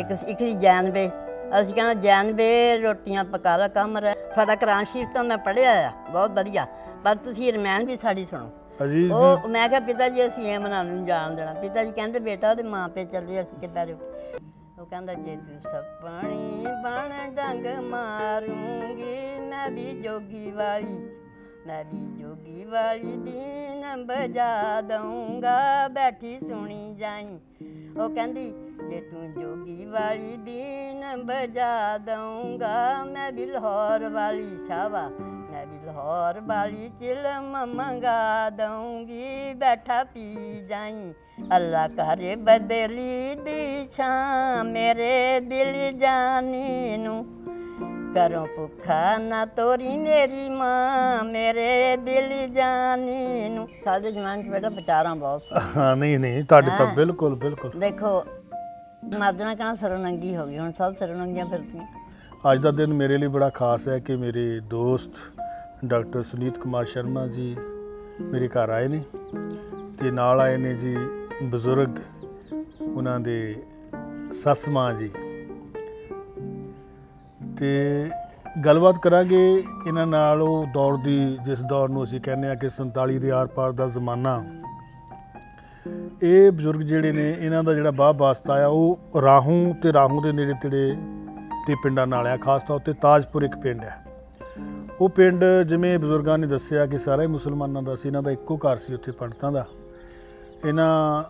ਇੱਕ ਇੱਕ ਦੀ ਅਸੀਂ ਕਹਿੰਦਾ ਜੈਨ ਰੋਟੀਆਂ ਪਕਾ ਲਾ ਕੰਮ ਰਹਿ ਸਾਡਾ ਕੁਰਾਨ ਸ਼ਰੀਫ ਤਾਂ ਮੈਂ ਪੜਿਆ ਆ ਬਹੁਤ ਵਧੀਆ ਪਰ ਤੁਸੀਂ ਰਮੈਨ ਵੀ ਸਾਡੀ ਸੁਣੋ ਅਜੀਜ਼ ਉਹ ਮੈਂ ਕਿਹਾ ਪਿਤਾ ਜੀ ਅਸੀਂ ਇਹ ਮਨਾਂ ਨੂੰ ਜਾਣ ਦੇਣਾ ਪਿਤਾ ਜੀ ਕਹਿੰਦੇ ਬੇਟਾ ਉਹਦੇ ਮਾਂ ਪੇ ਚੱਲੇ ਅਸੀਂ ਕਿੱਦਾਂ ਰੋ ਉਹ ਕਹਿੰਦਾ ਜੇ ਤੂੰ ਸਪਣੀ ਬਣ ਡੰਗ ਮਾਰੂੰਗੀ ਮੈਂ ਵੀ ਜੋਗੀ ਵਾਲੀ मैं भी जोगी वाली दीन बजा दऊंगा बैठी सुनी जाई वो कहती जे तू जोगी वाली दीन बजा दऊंगा मैं भी लाहौर वाली शावा मैं भी लाहौर वाली चिलम मंगा दऊंगी बैठा पी जाई अल्लाह करे बदली दी छां मेरे दिल जानी नू ਕਰੋ ਭੁੱਖਾ ਨਾ ਤੋਰੀ ਮੇਰੀ ਮਾਂ ਮੇਰੇ ਦਿਲ ਜਾਨੀ ਨੂੰ ਸਾਡੇ ਜਵਾਨ ਚ ਬੇਟਾ ਵਿਚਾਰਾਂ ਬਹੁਤ ਹਾਂ ਨਹੀਂ ਨਹੀਂ ਤੁਹਾਡੇ ਤਾਂ ਬਿਲਕੁਲ ਬਿਲਕੁਲ ਦੇਖੋ ਮਰਦਣਾ ਕਹਣਾ ਸਰਨੰਗੀ ਹੋ ਗਈ ਹੁਣ ਸਭ ਸਰਨੰਗੀਆਂ ਫਿਰਦੀਆਂ ਅੱਜ ਦਾ ਦਿਨ ਮੇਰੇ ਲਈ ਬੜਾ ਖਾਸ ਹੈ ਕਿ ਮੇਰੇ ਦੋਸਤ ਡਾਕਟਰ ਸੁਨੀਤ ਕੁਮਾਰ ਸ਼ਰਮਾ ਜੀ ਮੇਰੇ ਘਰ ਆਏ ਨੇ ਤੇ ਨਾਲ ਆਏ ਨੇ ਜੀ ਬਜ਼ੁਰਗ ਉਹਨਾਂ ਦੇ ਸੱਸ ਮਾਂ ਜੀ ਤੇ ਗੱਲਬਾਤ ਕਰਾਂਗੇ ਇਹਨਾਂ ਨਾਲ ਉਹ ਦੌਰ ਦੀ ਜਿਸ ਦੌਰ ਨੂੰ ਅਸੀਂ ਕਹਿੰਦੇ ਆ ਕਿ 47 ਦੇ ਆਰ-ਪਾਰ ਦਾ ਜ਼ਮਾਨਾ ਇਹ ਬਜ਼ੁਰਗ ਜਿਹੜੇ ਨੇ ਇਹਨਾਂ ਦਾ ਜਿਹੜਾ ਬਾਹ ਵਾਸਤਾ ਆ ਉਹ ਰਾਹੂ ਤੇ ਰਾਹੂ ਦੇ ਨੇੜੇ ਤੇੜੇ ਤੇ ਪਿੰਡਾਂ ਨਾਲ ਆ ਖਾਸ ਤੌਰ ਤੇ ਤਾਜਪੁਰ ਇੱਕ ਪਿੰਡ ਹੈ ਉਹ ਪਿੰਡ ਜਿਵੇਂ ਬਜ਼ੁਰਗਾਂ ਨੇ ਦੱਸਿਆ ਕਿ ਸਾਰੇ ਮੁਸਲਮਾਨਾਂ ਦਾ ਸੀ ਇਹਨਾਂ ਦਾ ਇੱਕੋ ਘਰ ਸੀ ਉੱਥੇ ਪੰਡਤਾਂ ਦਾ ਇਹਨਾਂ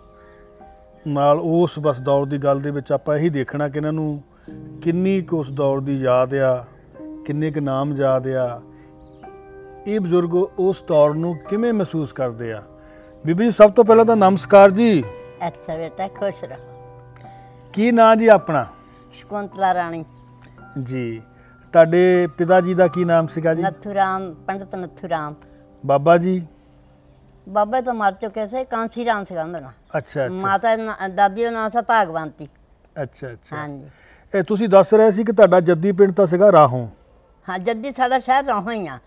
ਨਾਲ ਉਸ ਬਸ ਦੌਰ ਦੀ ਗੱਲ ਦੇ ਵਿੱਚ ਆਪਾਂ ਇਹੀ ਦੇਖਣਾ ਕਿ ਇਹਨਾਂ ਨੂੰ ਕਿੰਨੀ ਕੁ ਉਸ ਦੌਰ ਦੀ ਯਾਦ ਆ ਕਿੰਨੇ ਕੁ ਨਾਮ ਯਾਦ ਆ ਇਹ ਬਜ਼ੁਰਗ ਉਸ ਦੌਰ ਨੂੰ ਕਿਵੇਂ ਮਹਿਸੂਸ ਕਰਦੇ ਆ ਬੀਬੀ ਸਭ ਤੋਂ ਪਹਿਲਾਂ ਤਾਂ ਨਮਸਕਾਰ ਜੀ ਅੱਛਾ ਬੇਟਾ ਖੁਸ਼ ਰਹੋ ਕੀ ਨਾਂ ਜੀ ਆਪਣਾ ਸ਼ਕੁੰਤਲਾ ਰਾਣੀ ਜੀ ਤੁਹਾਡੇ ਪਿਤਾ ਜੀ ਦਾ ਕੀ ਨਾਮ ਸੀਗਾ ਜੀ ਨਥੂਰਾਮ ਪੰਡਤ ਨਥੂਰਾਮ ਬਾਬਾ ਜੀ ਬਾਬਾ ਤਾਂ ਮਰ ਚੁੱਕੇ ਸੀ ਕਾਂਸੀ ਰਾਮ ਸੀਗਾ ਮੇਰਾ ਅੱਛਾ ਅੱਛਾ ਮਾਤਾ ਦਾਦੀ ਦਾ ਨਾਮ ਸੀ ਭਗਵੰਤੀ ਅੱਛਾ ਅੱਛਾ ਹਾਂਜੀ ਇਹ ਤੁਸੀਂ ਦੱਸ ਰਹੇ ਸੀ ਕਿ ਤੁਹਾਡਾ ਜੱਦੀ ਪਿੰਡ ਤਾਂ ਸੀਗਾ ਰਾਹੋਂ ਹਾਂ ਜੱਦੀ ਸਾਡਾ ਸ਼ਹਿਰ ਰਾਹੋਂ ਹੀ ਆ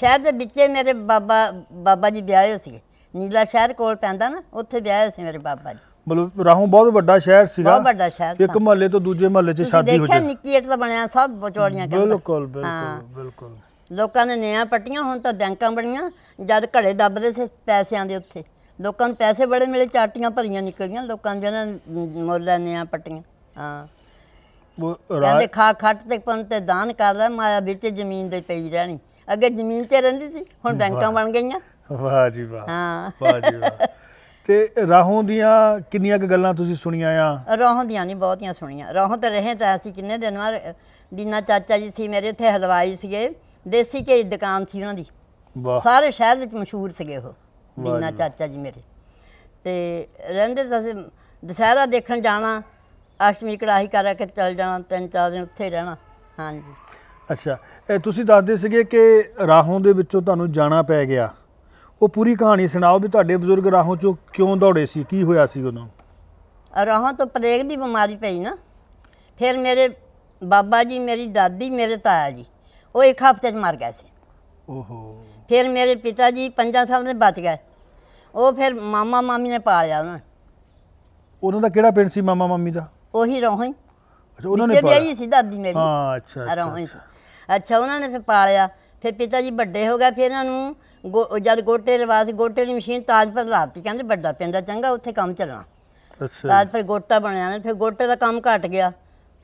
ਸ਼ਹਿਰ ਦੇ ਵਿੱਚੇ ਮੇਰੇ ਬਾਬਾ ਬਾਬਾ ਜੀ ਵਿਆਹੇ ਸੀ ਨੀਲਾ ਸ਼ਹਿਰ ਕੋਲ ਪੈਂਦਾ ਨਾ ਉੱਥੇ ਵਿਆਹੇ ਸੀ ਮੇਰੇ ਬਾਬਾ ਜੀ ਮਤਲਬ ਰਾਹੋਂ ਬਹੁਤ ਵੱਡਾ ਸ਼ਹਿਰ ਸੀਗਾ ਬਹੁਤ ਵੱਡਾ ਸ਼ਹਿਰ ਇੱਕ ਮਹੱਲੇ ਤੋਂ ਦੂਜੇ ਮਹੱਲੇ 'ਚ ਸ਼ਾਦੀ ਹੋ ਜਾਂਦੀ ਦੇਖਿਆ ਨਿੱਕੀ ਏਟ ਦਾ ਬਣਿਆ ਸਭ ਬਚੋੜੀਆਂ ਕਹਿੰਦੇ ਬਿਲਕੁਲ ਬਿਲਕੁਲ ਬਿਲਕੁਲ ਲੋਕਾਂ ਨੇ ਨਿਆਂ ਪੱਟੀਆਂ ਹੁਣ ਤਾਂ ਬੈਂਕਾਂ ਬਣੀਆਂ ਜਦ ਘੜੇ ਦੱਬਦੇ ਸੀ ਪੈਸਿਆਂ ਦੇ ਉੱਥੇ ਲੋਕਾਂ ਨੂੰ ਪੈਸੇ ਬੜੇ ਮਿਲੇ ਚਾਟੀਆਂ ਭਰੀਆਂ ਨਿਕਲੀਆਂ ਲੋਕਾਂ ਜਿਹਨਾਂ ਮੁੱਲ ਨਿਆਂ ਪੱਟੀਆਂ ਹਾਂ ਕਹਿੰਦੇ ਖਾ ਖੱਟ ਤੇ ਪੰਨ ਤੇ ਦਾਨ ਕਰਦਾ ਮਾਇਆ ਵਿੱਚ ਜ਼ਮੀਨ ਦੇ ਪਈ ਰਹਿਣੀ ਅੱਗੇ ਜ਼ਮੀਨ ਤੇ ਰਹਿੰਦੀ ਸੀ ਹੁਣ ਬੈਂਕਾਂ ਬਣ ਗਈਆਂ ਵਾਹ ਜੀ ਵਾਹ ਹਾਂ ਵਾਹ ਜੀ ਵਾਹ ਤੇ ਰਾਹੋਂ ਦੀਆਂ ਕਿੰਨੀਆਂ ਗੱਲਾਂ ਤੁਸੀਂ ਸੁਣੀਆਂ ਆ ਰਾਹੋਂ ਦੀਆਂ ਨਹੀਂ ਬਹੁਤੀਆਂ ਸੁਣੀਆਂ ਰਾਹੋਂ ਤੇ ਰਹੇ ਤਾਂ ਅਸੀਂ ਕਿੰਨੇ ਦਿਨ ਵਾਰ ਦੀਨਾ ਚਾਚਾ ਜੀ ਸੀ ਮੇਰੇ ਇੱਥੇ ਹਲਵਾਈ ਸੀਗੇ ਦੇਸੀ ਘੀ ਦੁਕਾਨ ਸੀ ਉਹਨਾਂ ਦੀ ਸਾਰੇ ਸ਼ਹਿਰ ਵਿੱਚ ਮਸ਼ਹੂਰ ਸੀਗੇ ਉਹ ਦੀਨਾ ਚਾਚਾ ਜੀ ਮੇਰੇ ਤੇ ਰਹਿੰਦੇ ਤਾਂ ਅਸੀਂ ਦੁਸਹਿਰਾ ਦੇਖਣ ਜਾਣਾ ਅਸ਼ਮੀ ਕੜਾਹੀ ਕਰਾ ਕੇ ਚੱਲ ਜਾਣਾ ਤਿੰਨ ਚਾਰ ਦਿਨ ਉੱਥੇ ਰਹਿਣਾ ਹਾਂਜੀ ਅੱਛਾ ਇਹ ਤੁਸੀਂ ਦੱਸਦੇ ਸੀਗੇ ਕਿ ਰਾਹੋਂ ਦੇ ਵਿੱਚੋਂ ਤੁਹਾਨੂੰ ਜਾਣਾ ਪੈ ਗਿਆ ਉਹ ਪੂਰੀ ਕਹਾਣੀ ਸੁਣਾਓ ਵੀ ਤੁਹਾਡੇ ਬਜ਼ੁਰਗ ਰਾਹੋਂ ਚੋਂ ਕਿਉਂ ਦੌੜੇ ਸੀ ਕੀ ਹੋਇਆ ਸੀ ਉਹਨਾਂ ਨੂੰ ਰਾਹੋਂ ਤੋਂ ਪਲੇਗ ਦੀ ਬਿਮਾਰੀ ਪਈ ਨਾ ਫਿਰ ਮੇਰੇ ਬਾਬਾ ਜੀ ਮੇਰੀ ਦਾਦੀ ਮੇਰੇ ਤਾਇਆ ਜੀ ਉਹ ਇੱਕ ਹਫ਼ਤੇ 'ਚ ਮਰ ਗਏ ਸੀ ਓਹੋ ਫਿਰ ਮੇਰੇ ਪਿਤਾ ਜੀ ਪੰਜਾਂ ਸਾਲ ਦੇ ਬਚ ਗਏ ਉਹ ਫਿਰ ਮਾਮਾ ਮਾਮੀ ਨੇ ਪਾਲਿਆ ਉਹਨਾਂ ਉਹਨਾਂ ਦਾ ਕਿਹੜਾ ਪਿੰਡ ਸੀ ਮਾਮਾ ਮਾਮੀ ਦਾ ਉਹੀ ਰੋਹਾਂ ਅੱਛਾ ਉਹਨਾਂ ਨੇ ਪਾਲਿਆ ਸੀ ਦਾਦੀ ਮੇਰੀ ਹਾਂ ਅੱਛਾ ਅੱਛਾ ਅੱਛਾ ਉਹਨਾਂ ਨੇ ਫਿਰ ਪਾਲਿਆ ਫਿਰ ਪਿਤਾ ਜੀ ਵੱਡੇ ਹੋ ਗਏ ਫਿਰ ਇਹਨਾਂ ਨੂੰ ਜਦ ਗੋਟੇ ਰਵਾਸ ਗੋਟੇ ਦੀ ਮਸ਼ੀਨ ਤਾਜਪੁਰ ਲਾਤੀ ਕਹਿੰਦੇ ਵੱਡਾ ਪਿੰਦਾ ਚੰਗਾ ਉੱਥੇ ਕੰਮ ਚੱਲਣਾ ਅੱਛਾ ਤਾਜਪੁਰ ਗੋਟਾ ਬਣਿਆ ਨੇ ਫਿਰ ਗੋਟੇ ਦਾ ਕੰਮ ਘਟ ਗਿਆ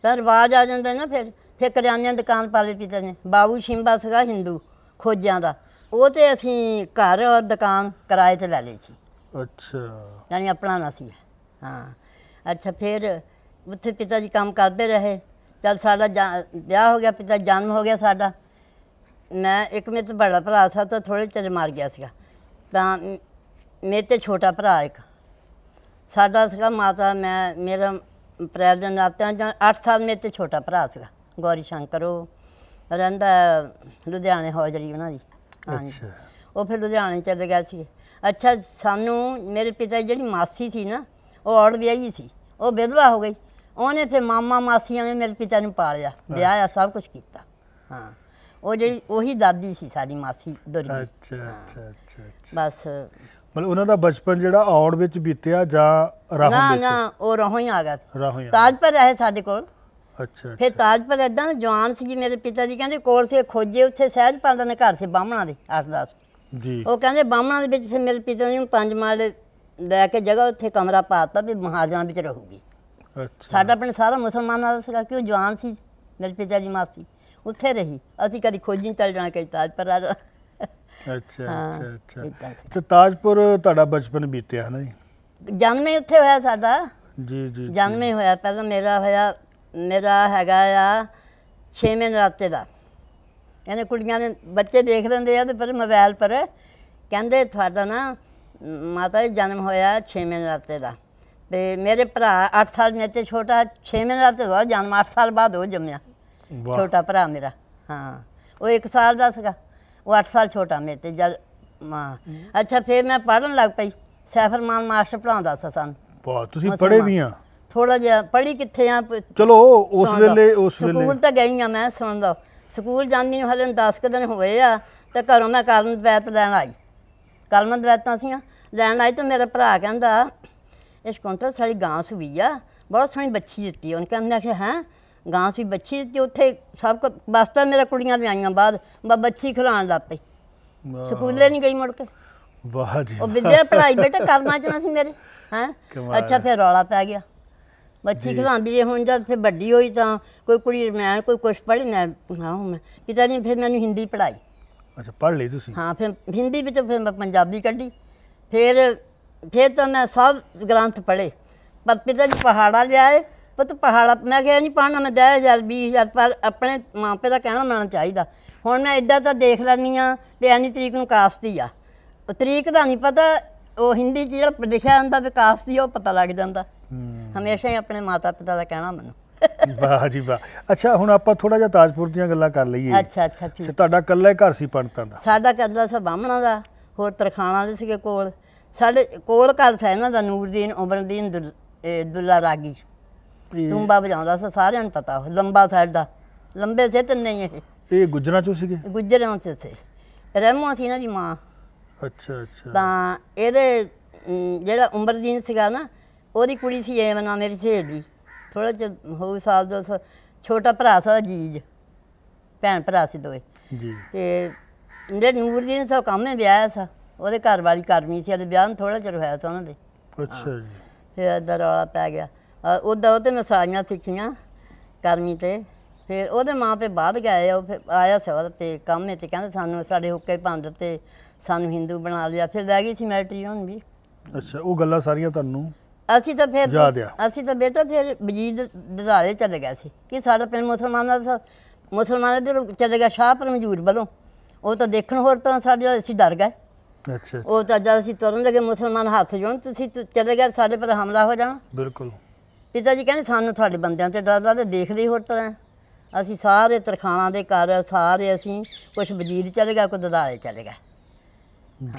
ਤਾਂ ਰਵਾਜ ਆ ਜਾਂਦਾ ਨਾ ਫਿਰ ਫਿਰ ਕਰਿਆਨੇ ਦੁਕਾਨ ਪਾ ਲਈ ਪਿਤਾ ਨੇ ਬਾਬੂ ਸ਼ਿੰਬਾ ਸਗਾ ਹਿੰਦੂ ਖੋਜਾਂ ਦਾ ਉਹ ਤੇ ਅਸੀਂ ਘਰ ਔਰ ਦੁਕਾਨ ਕਿਰਾਏ ਤੇ ਲੈ ਲਈ ਸੀ ਅੱਛਾ ਯਾਨੀ ਆਪਣਾ ਨਾ ਸੀ ਹਾਂ ਅੱਛਾ ਫਿਰ ਉੱਥੇ ਪਿਤਾ ਜੀ ਕੰਮ ਕਰਦੇ ਰਹੇ ਜਦ ਸਾਡਾ ਵਿਆਹ ਹੋ ਗਿਆ ਪਿਤਾ ਜਨਮ ਹੋ ਗਿਆ ਸਾਡਾ ਮੈਂ ਇੱਕ ਮੇਰੇ ਤੋਂ ਬੜਾ ਭਰਾ ਸੀ ਤਾਂ ਥੋੜੇ ਚਿਰ ਮਰ ਗਿਆ ਸੀਗਾ ਤਾਂ ਮੇਰੇ ਤੇ ਛੋਟਾ ਭਰਾ ਇੱਕ ਸਾਡਾ ਸੀਗਾ ਮਾਤਾ ਮੈਂ ਮੇਰਾ ਪ੍ਰੈਜ਼ਨ ਆਤਿਆਂ ਜਾਂ 8 ਸਾਲ ਮੇਰੇ ਤੇ ਛੋਟਾ ਭਰਾ ਸੀਗਾ ਗੌਰੀ ਸ਼ੰਕਰ ਉਹ ਰਹਿੰਦਾ ਲੁਧਿਆਣੇ ਹੌਜਰੀ ਉਹਨਾਂ ਦੀ ਅੱਛਾ ਉਹ ਫਿਰ ਲੁਧਿਆਣੇ ਚੱਲ ਗਿਆ ਸੀ ਅੱਛਾ ਸਾਨੂੰ ਮੇਰੇ ਪਿਤਾ ਜਿਹੜੀ ਮਾਸੀ ਸੀ ਨਾ ਉਹ ਔੜ ਵਿਆਹੀ ਸੀ ਉਹ ਵਿਧਵਾ ਹੋ ਗਈ ਉਹਨੇ ਫਿਰ ਮਾਮਾ ਮਾਸੀਆਂ ਨੇ ਮੇਰੇ ਪਿਤਾ ਨੂੰ ਪਾਲਿਆ ਵਿਆਹਿਆ ਸਭ ਕੁਝ ਕੀਤਾ ਹਾਂ ਉਹ ਜਿਹੜੀ ਉਹੀ ਦਾਦੀ ਸੀ ਸਾਡੀ ਮਾਸੀ ਦੁਰਗੀ ਅੱਛਾ ਅੱਛਾ ਅੱਛਾ ਬਸ ਮਤਲਬ ਉਹਨਾਂ ਦਾ ਬਚਪਨ ਜਿਹੜਾ ਔੜ ਵਿੱਚ ਬੀਤਿਆ ਜਾਂ ਰਾਹੋਂ ਵਿੱਚ ਨਾ ਨਾ ਉਹ ਰਾਹੋਂ ਹੀ ਆ ਗਿਆ ਰਾਹੋਂ ਹੀ ਤਾਜਪੁਰ ਰਹੇ ਸਾਡੇ ਕੋਲ ਅੱਛਾ ਫਿਰ ਤਾਜਪੁਰ ਇਦਾਂ ਜਵਾਨ ਸੀ ਜੀ ਮੇਰੇ ਪਿਤਾ ਜੀ ਕਹਿੰਦੇ ਕੋਲ ਸੇ ਖੋਜੇ ਉੱਥੇ ਸਹਿਜ ਪਾਲਦਾ ਨੇ ਘਰ ਸੇ ਬਾਹਮਣਾ ਦੇ 8-10 ਜੀ ਉਹ ਕਹਿੰਦੇ ਬਾਹਮਣਾ ਦੇ ਵਿੱਚ ਫਿਰ ਮੇਰੇ ਪਿਤਾ ਜੀ ਨੂੰ ਪੰਜ ਮਾਲ ਲੈ ਕੇ ਜਗ੍ਹਾ ਉੱਥੇ ਕਮਰਾ ਪਾਤਾ ਵੀ ਮਹਾਜਨਾਂ ਵਿੱਚ ਰਹੂਗੀ ਸਾਡਾ ਪਿੰਡ ਸਾਰਾ ਮੁਸਲਮਾਨਾਂ ਦਾ ਸੀਗਾ ਉਹ ਜਵਾਨ ਸੀ ਮੇਰੇ ਪਿਤਾ ਜੀ ਮਾਸੀ ਉੱਥੇ ਰਹੀ ਅਸੀਂ ਕਦੀ ਖੋਜੀ ਚੱਲ ਜਾਣਾ ਕਿ ਤਾਜਪੁਰ ਆ ਅੱਛਾ ਅੱਛਾ ਅੱਛਾ ਤੇ ਤਾਜਪੁਰ ਤੁਹਾਡਾ ਬਚਪਨ ਬੀਤਿਆ ਹਨਾ ਜੀ ਜਨਮੇ ਉੱਥੇ ਹੋਇਆ ਸਾਡਾ ਜੀ ਜੀ ਜਨਮੇ ਹੋਇਆ ਪਹਿਲਾਂ ਮੇਰਾ ਹੋਇਆ ਮੇਰਾ ਹੈਗਾ ਆ 6 ਮਹੀਨੇ ਰਾਤੇ ਦਾ ਇਹਨੇ ਕੁੜੀਆਂ ਨੇ ਬੱਚੇ ਦੇਖ ਲੈਂਦੇ ਆ ਤੇ ਪਰ ਮੋਬਾਈਲ ਪਰ ਕਹਿੰਦੇ ਤੁਹਾਡਾ ਨਾ ਮਾਤਾ ਜੀ ਜਨਮ ਹੋਇਆ 6 ਮਹੀਨੇ ਰਾਤੇ ਦਾ ਤੇ ਮੇਰੇ ਭਰਾ 8 ਸਾਲ ਮੇਰੇ ਤੇ ਛੋਟਾ 6 ਮਹੀਨੇ ਦਾ ਹੋਇਆ ਜਨਮ 8 ਸਾਲ ਬਾਅਦ ਉਹ ਜੰਮਿਆ ਛੋਟਾ ਭਰਾ ਮੇਰਾ ਹਾਂ ਉਹ 1 ਸਾਲ ਦਾ ਸੀਗਾ ਉਹ 8 ਸਾਲ ਛੋਟਾ ਮੇਰੇ ਤੇ ਜਦ ਮਾਂ ਅੱਛਾ ਫਿਰ ਮੈਂ ਪੜਨ ਲੱਗ ਪਈ ਸੈਫਰਮਾਨ ਮਾਸਟਰ ਪੜਾਉਂਦਾ ਸੀ ਸਾਨੂੰ ਵਾਹ ਤੁਸੀਂ ਪੜੇ ਵੀ ਆ ਥੋੜਾ ਜਿਹਾ ਪੜੀ ਕਿੱਥੇ ਆ ਚਲੋ ਉਸ ਵੇਲੇ ਉਸ ਵੇਲੇ ਸਕੂਲ ਤਾਂ ਗਈ ਆ ਮੈਂ ਸੁਣਦਾ ਸਕੂਲ ਜਾਂਦੀ ਨੂੰ ਹਲੇ 10 ਕਿ ਦਿਨ ਹੋਏ ਆ ਤੇ ਘਰੋਂ ਮੈਂ ਕਲਮ ਦਵੈਤ ਲੈਣ ਆਈ ਕਰਮ ਦਵੈਤਾਂ ਸੀਆਂ ਲੈਣ ਆਈ ਤੇ ਮੇਰਾ ਭਰਾ ਕਹਿੰਦਾ ਇਹ ਸ਼ਕੁੰਤਲ ਸਾਡੀ ਗਾਂ ਵੀ ਆ ਬਹੁਤ ਸੋਹਣੀ ਬੱਚੀ ਦਿੱਤੀ ਉਹਨਾਂ ਕਹਿੰਦਾ ਕਿ ਹਾਂ ਗਾਂ ਵੀ ਬੱਚੀ ਦਿੱਤੀ ਉੱਥੇ ਸਭ ਕੁ ਬਸਤਾ ਮੇਰਾ ਕੁੜੀਆਂ ਲਿਆਈਆਂ ਬਾਅਦ ਮੈਂ ਬੱਚੀ ਖਿਲਾਉਣ ਲੱਗ ਪਈ ਸਕੂਲੇ ਨਹੀਂ ਗਈ ਮੁੜ ਕੇ ਵਾਹ ਜੀ ਉਹ ਵਿਦਿਆ ਪੜਾਈ ਬੇਟਾ ਕਰਨਾ ਚਾਹਣਾ ਸੀ ਮੇਰੇ ਹਾਂ ਅੱਛਾ ਫਿਰ ਰੌਲਾ ਪੈ ਗਿਆ ਬੱਚੀ ਖਿਲਾਉਂਦੀ ਜੇ ਹੁਣ ਜਦ ਫਿਰ ਵੱਡੀ ਹੋਈ ਤਾਂ ਕੋਈ ਕੁੜੀ ਰਮੈਣ ਕੋਈ ਕੁਛ ਪੜ੍ਹੀ ਮੈਂ ਹਾਂ ਮੈਂ ਪਿਤਾ ਨੇ ਫਿਰ ਮੈਨੂੰ ਹਿੰਦੀ ਪੜਾਈ ਅੱਛਾ ਪੜ੍ਹ ਲਈ ਤੁਸੀਂ ਹਾਂ ਫਿਰ ਹਿੰਦੀ ਵਿੱਚ ਫਿਰ ਮੈਂ ਪੰਜਾਬੀ ਕੱਢੀ ਫਿਰ ਫਿਰ ਤਾਂ ਮੈਂ ਸਭ ਗ੍ਰੰਥ ਪੜ੍ਹੇ ਪਰ ਪਿਤਾ ਜੀ ਪਹਾੜਾ ਲਿਆਏ ਪਤ ਪਹਾੜਾ ਮੈਂ ਕਿਹਾ ਨਹੀਂ ਪੜਨਾ ਮੈਂ 10000 20000 ਪਰ ਆਪਣੇ ਮਾਪੇ ਦਾ ਕਹਿਣਾ ਮੰਨਣਾ ਚਾਹੀਦਾ ਹੁਣ ਮੈਂ ਇਦਾਂ ਤਾਂ ਦੇਖ ਲੈਣੀ ਆ ਵੀ ਐਨੀ ਤਰੀਕ ਨੂੰ ਕਾਸਤੀ ਆ ਤਰੀਕ ਦਾ ਨਹੀਂ ਪਤਾ ਉਹ ਹਿੰਦੀ ਚ ਜਿਹੜਾ ਲਿਖਿਆ ਹੁੰਦਾ ਵਿਕਾਸ ਦੀ ਉਹ ਪਤਾ ਲੱਗ ਜਾਂਦਾ ਹਮੇਸ਼ਾ ਹੀ ਆਪਣੇ ਮਾਤਾ ਪਿਤਾ ਦਾ ਕਹਿਣਾ ਮੰਨੋ ਵਾਹ ਜੀ ਵਾਹ ਅੱਛਾ ਹੁਣ ਆਪਾਂ ਥੋੜਾ ਜਿਹਾ ਤਾਜਪੁਰ ਦੀਆਂ ਗੱਲਾਂ ਕਰ ਲਈਏ ਅੱਛਾ ਅੱਛਾ ਠੀਕ ਤੁਹਾਡਾ ਇਕੱਲਾ ਹੀ ਘਰ ਸੀ ਪੰਡਤਾਂ ਦਾ ਸਾਡਾ ਕੱਲਾ ਸਭ ਬਾਹਮਣਾ ਦਾ ਹੋਰ ਤਰਖਾਣਾ ਦੇ ਸੀਗੇ ਕੋਲ ਸਾਡੇ ਕੋਲ ਘਰ ਸਾ ਇਹਨਾਂ ਦਾ ਨੂਰਦੀਨ ਉਮਰਦੀਨ ਦੁੱਲਾ ਰਾਗੀ ਤੁੰਬਾ ਵਜਾਉਂਦਾ ਸੀ ਸਾਰਿਆਂ ਨੂੰ ਪਤਾ ਲੰਬਾ ਸਾਡਾ ਲੰਬੇ ਸੇ ਤੇ ਨਹੀਂ ਇਹ ਇਹ ਗੁਜਰਾਂ ਚੋਂ ਸੀਗੇ ਗੁਜਰਾਂ ਚੋਂ ਸੀ ਰਹਿਮੋ ਸੀ ਨਾ ਦੀ ਮਾਂ ਅੱਛਾ ਅੱਛਾ ਤਾਂ ਇਹਦੇ ਜਿਹੜਾ ਉਮਰਦੀਨ ਸੀਗਾ ਨਾ ਉਹਦੀ ਕੁੜੀ ਸੀ ਮਨਾ ਮੇਰੀ ਸਹੇਲੀ ਥੋੜਾ ਜਿਹਾ ਹੋ ਸਾਲ ਦਾ ਛੋਟਾ ਭਰਾ ਸੀ ਜੀਜ ਭੈਣ ਭਰਾ ਸੀ ਦੋਏ ਜੀ ਤੇ ਜਿਹੜੇ ਨੂਰਦੀਨ ਸਾ ਕੰਮੇ ਵਿਆਹਿਆ ਵਿਆਹ ਸਾ ਉਹਦੇ ਘਰ ਵਾਲੀ ਕਰਮੀ ਸੀ ਉਹਦੇ ਵਿਆਹ ਨੂੰ ਥੋੜਾ ਚਿਰ ਹੋਇਆ ਸੀ ਉਹਨਾਂ ਦੇ ਅੱਛਾ ਜੀ ਫਿਰ ਇਦਾਂ ਰੌਲਾ ਪੈ ਗਿਆ ਉਹਦਾ ਉਹਦੇ ਨਾਲ ਸਾਰੀਆਂ ਸਿੱਖੀਆਂ ਕਰਮੀ ਤੇ ਫਿਰ ਉਹਦੇ ਮਾਂ ਪੇ ਬਾਅਦ ਗਏ ਉਹ ਫਿਰ ਆਇਆ ਸੀ ਉਹਦੇ ਤੇ ਕੰਮ ਤੇ ਕਹਿੰਦੇ ਸਾਨੂੰ ਸਾਡੇ ਹੁੱਕੇ ਭੰਦ ਤੇ ਸਾਨੂੰ ਹਿੰਦੂ ਬਣਾ ਲਿਆ ਫਿਰ ਲੈ ਗਈ ਸੀ ਮੈਟਰੀ ਹੁਣ ਵੀ ਅੱਛਾ ਉਹ ਗੱਲਾਂ ਸਾਰੀਆਂ ਤੁਹਾਨੂੰ ਅਸੀਂ ਤਾਂ ਫਿਰ ਅਸੀਂ ਤਾਂ ਬੇਟਾ ਫਿਰ ਬਜੀਦ ਦਦਾਰੇ ਚਲੇ ਗਿਆ ਸੀ ਕਿ ਸਾਡਾ ਪਿੰਡ ਮੁਸਲਮਾਨਾਂ ਦਾ ਮੁਸਲਮਾਨਾਂ ਦੇ ਚਲੇ ਗਿਆ ਸ਼ਾਹ ਪਰਮਜੂਰ ਵੱਲੋਂ ਉਹ ਤਾਂ ਦੇਖਣ ਹੋਰ ਤਰ੍ਹਾਂ ਸਾਡੇ ਅਸੀਂ ਡਰ ਗਏ ਅੱਛਾ ਉਹ ਤਾਂ ਜਦ ਅਸੀਂ ਤੁਰਨ ਲੱਗੇ ਮੁਸਲਮਾਨ ਹੱਥ ਜੋਣ ਤੁਸੀਂ ਚਲੇ ਗਏ ਸਾਡੇ ਪਰ ਹਮਲਾ ਹੋ ਜਾਣਾ ਬਿਲਕੁਲ ਪਿਤਾ ਜੀ ਕਹਿੰਦੇ ਸਾਨੂੰ ਤੁਹਾਡੇ ਬੰਦਿਆਂ ਤੇ ਡਰ ਲੱਗਦਾ ਦੇਖਦੇ ਹੋਰ ਤਰ੍ਹਾਂ ਅਸੀਂ ਸਾਰੇ ਤਰਖਾਣਾ ਦੇ ਘਰ ਸਾਰੇ ਅਸੀਂ ਕੁਝ ਵਜੀਰ ਚਲੇ ਗਿਆ ਕੋ ਦਦਾਲੇ ਚਲੇ ਗਿਆ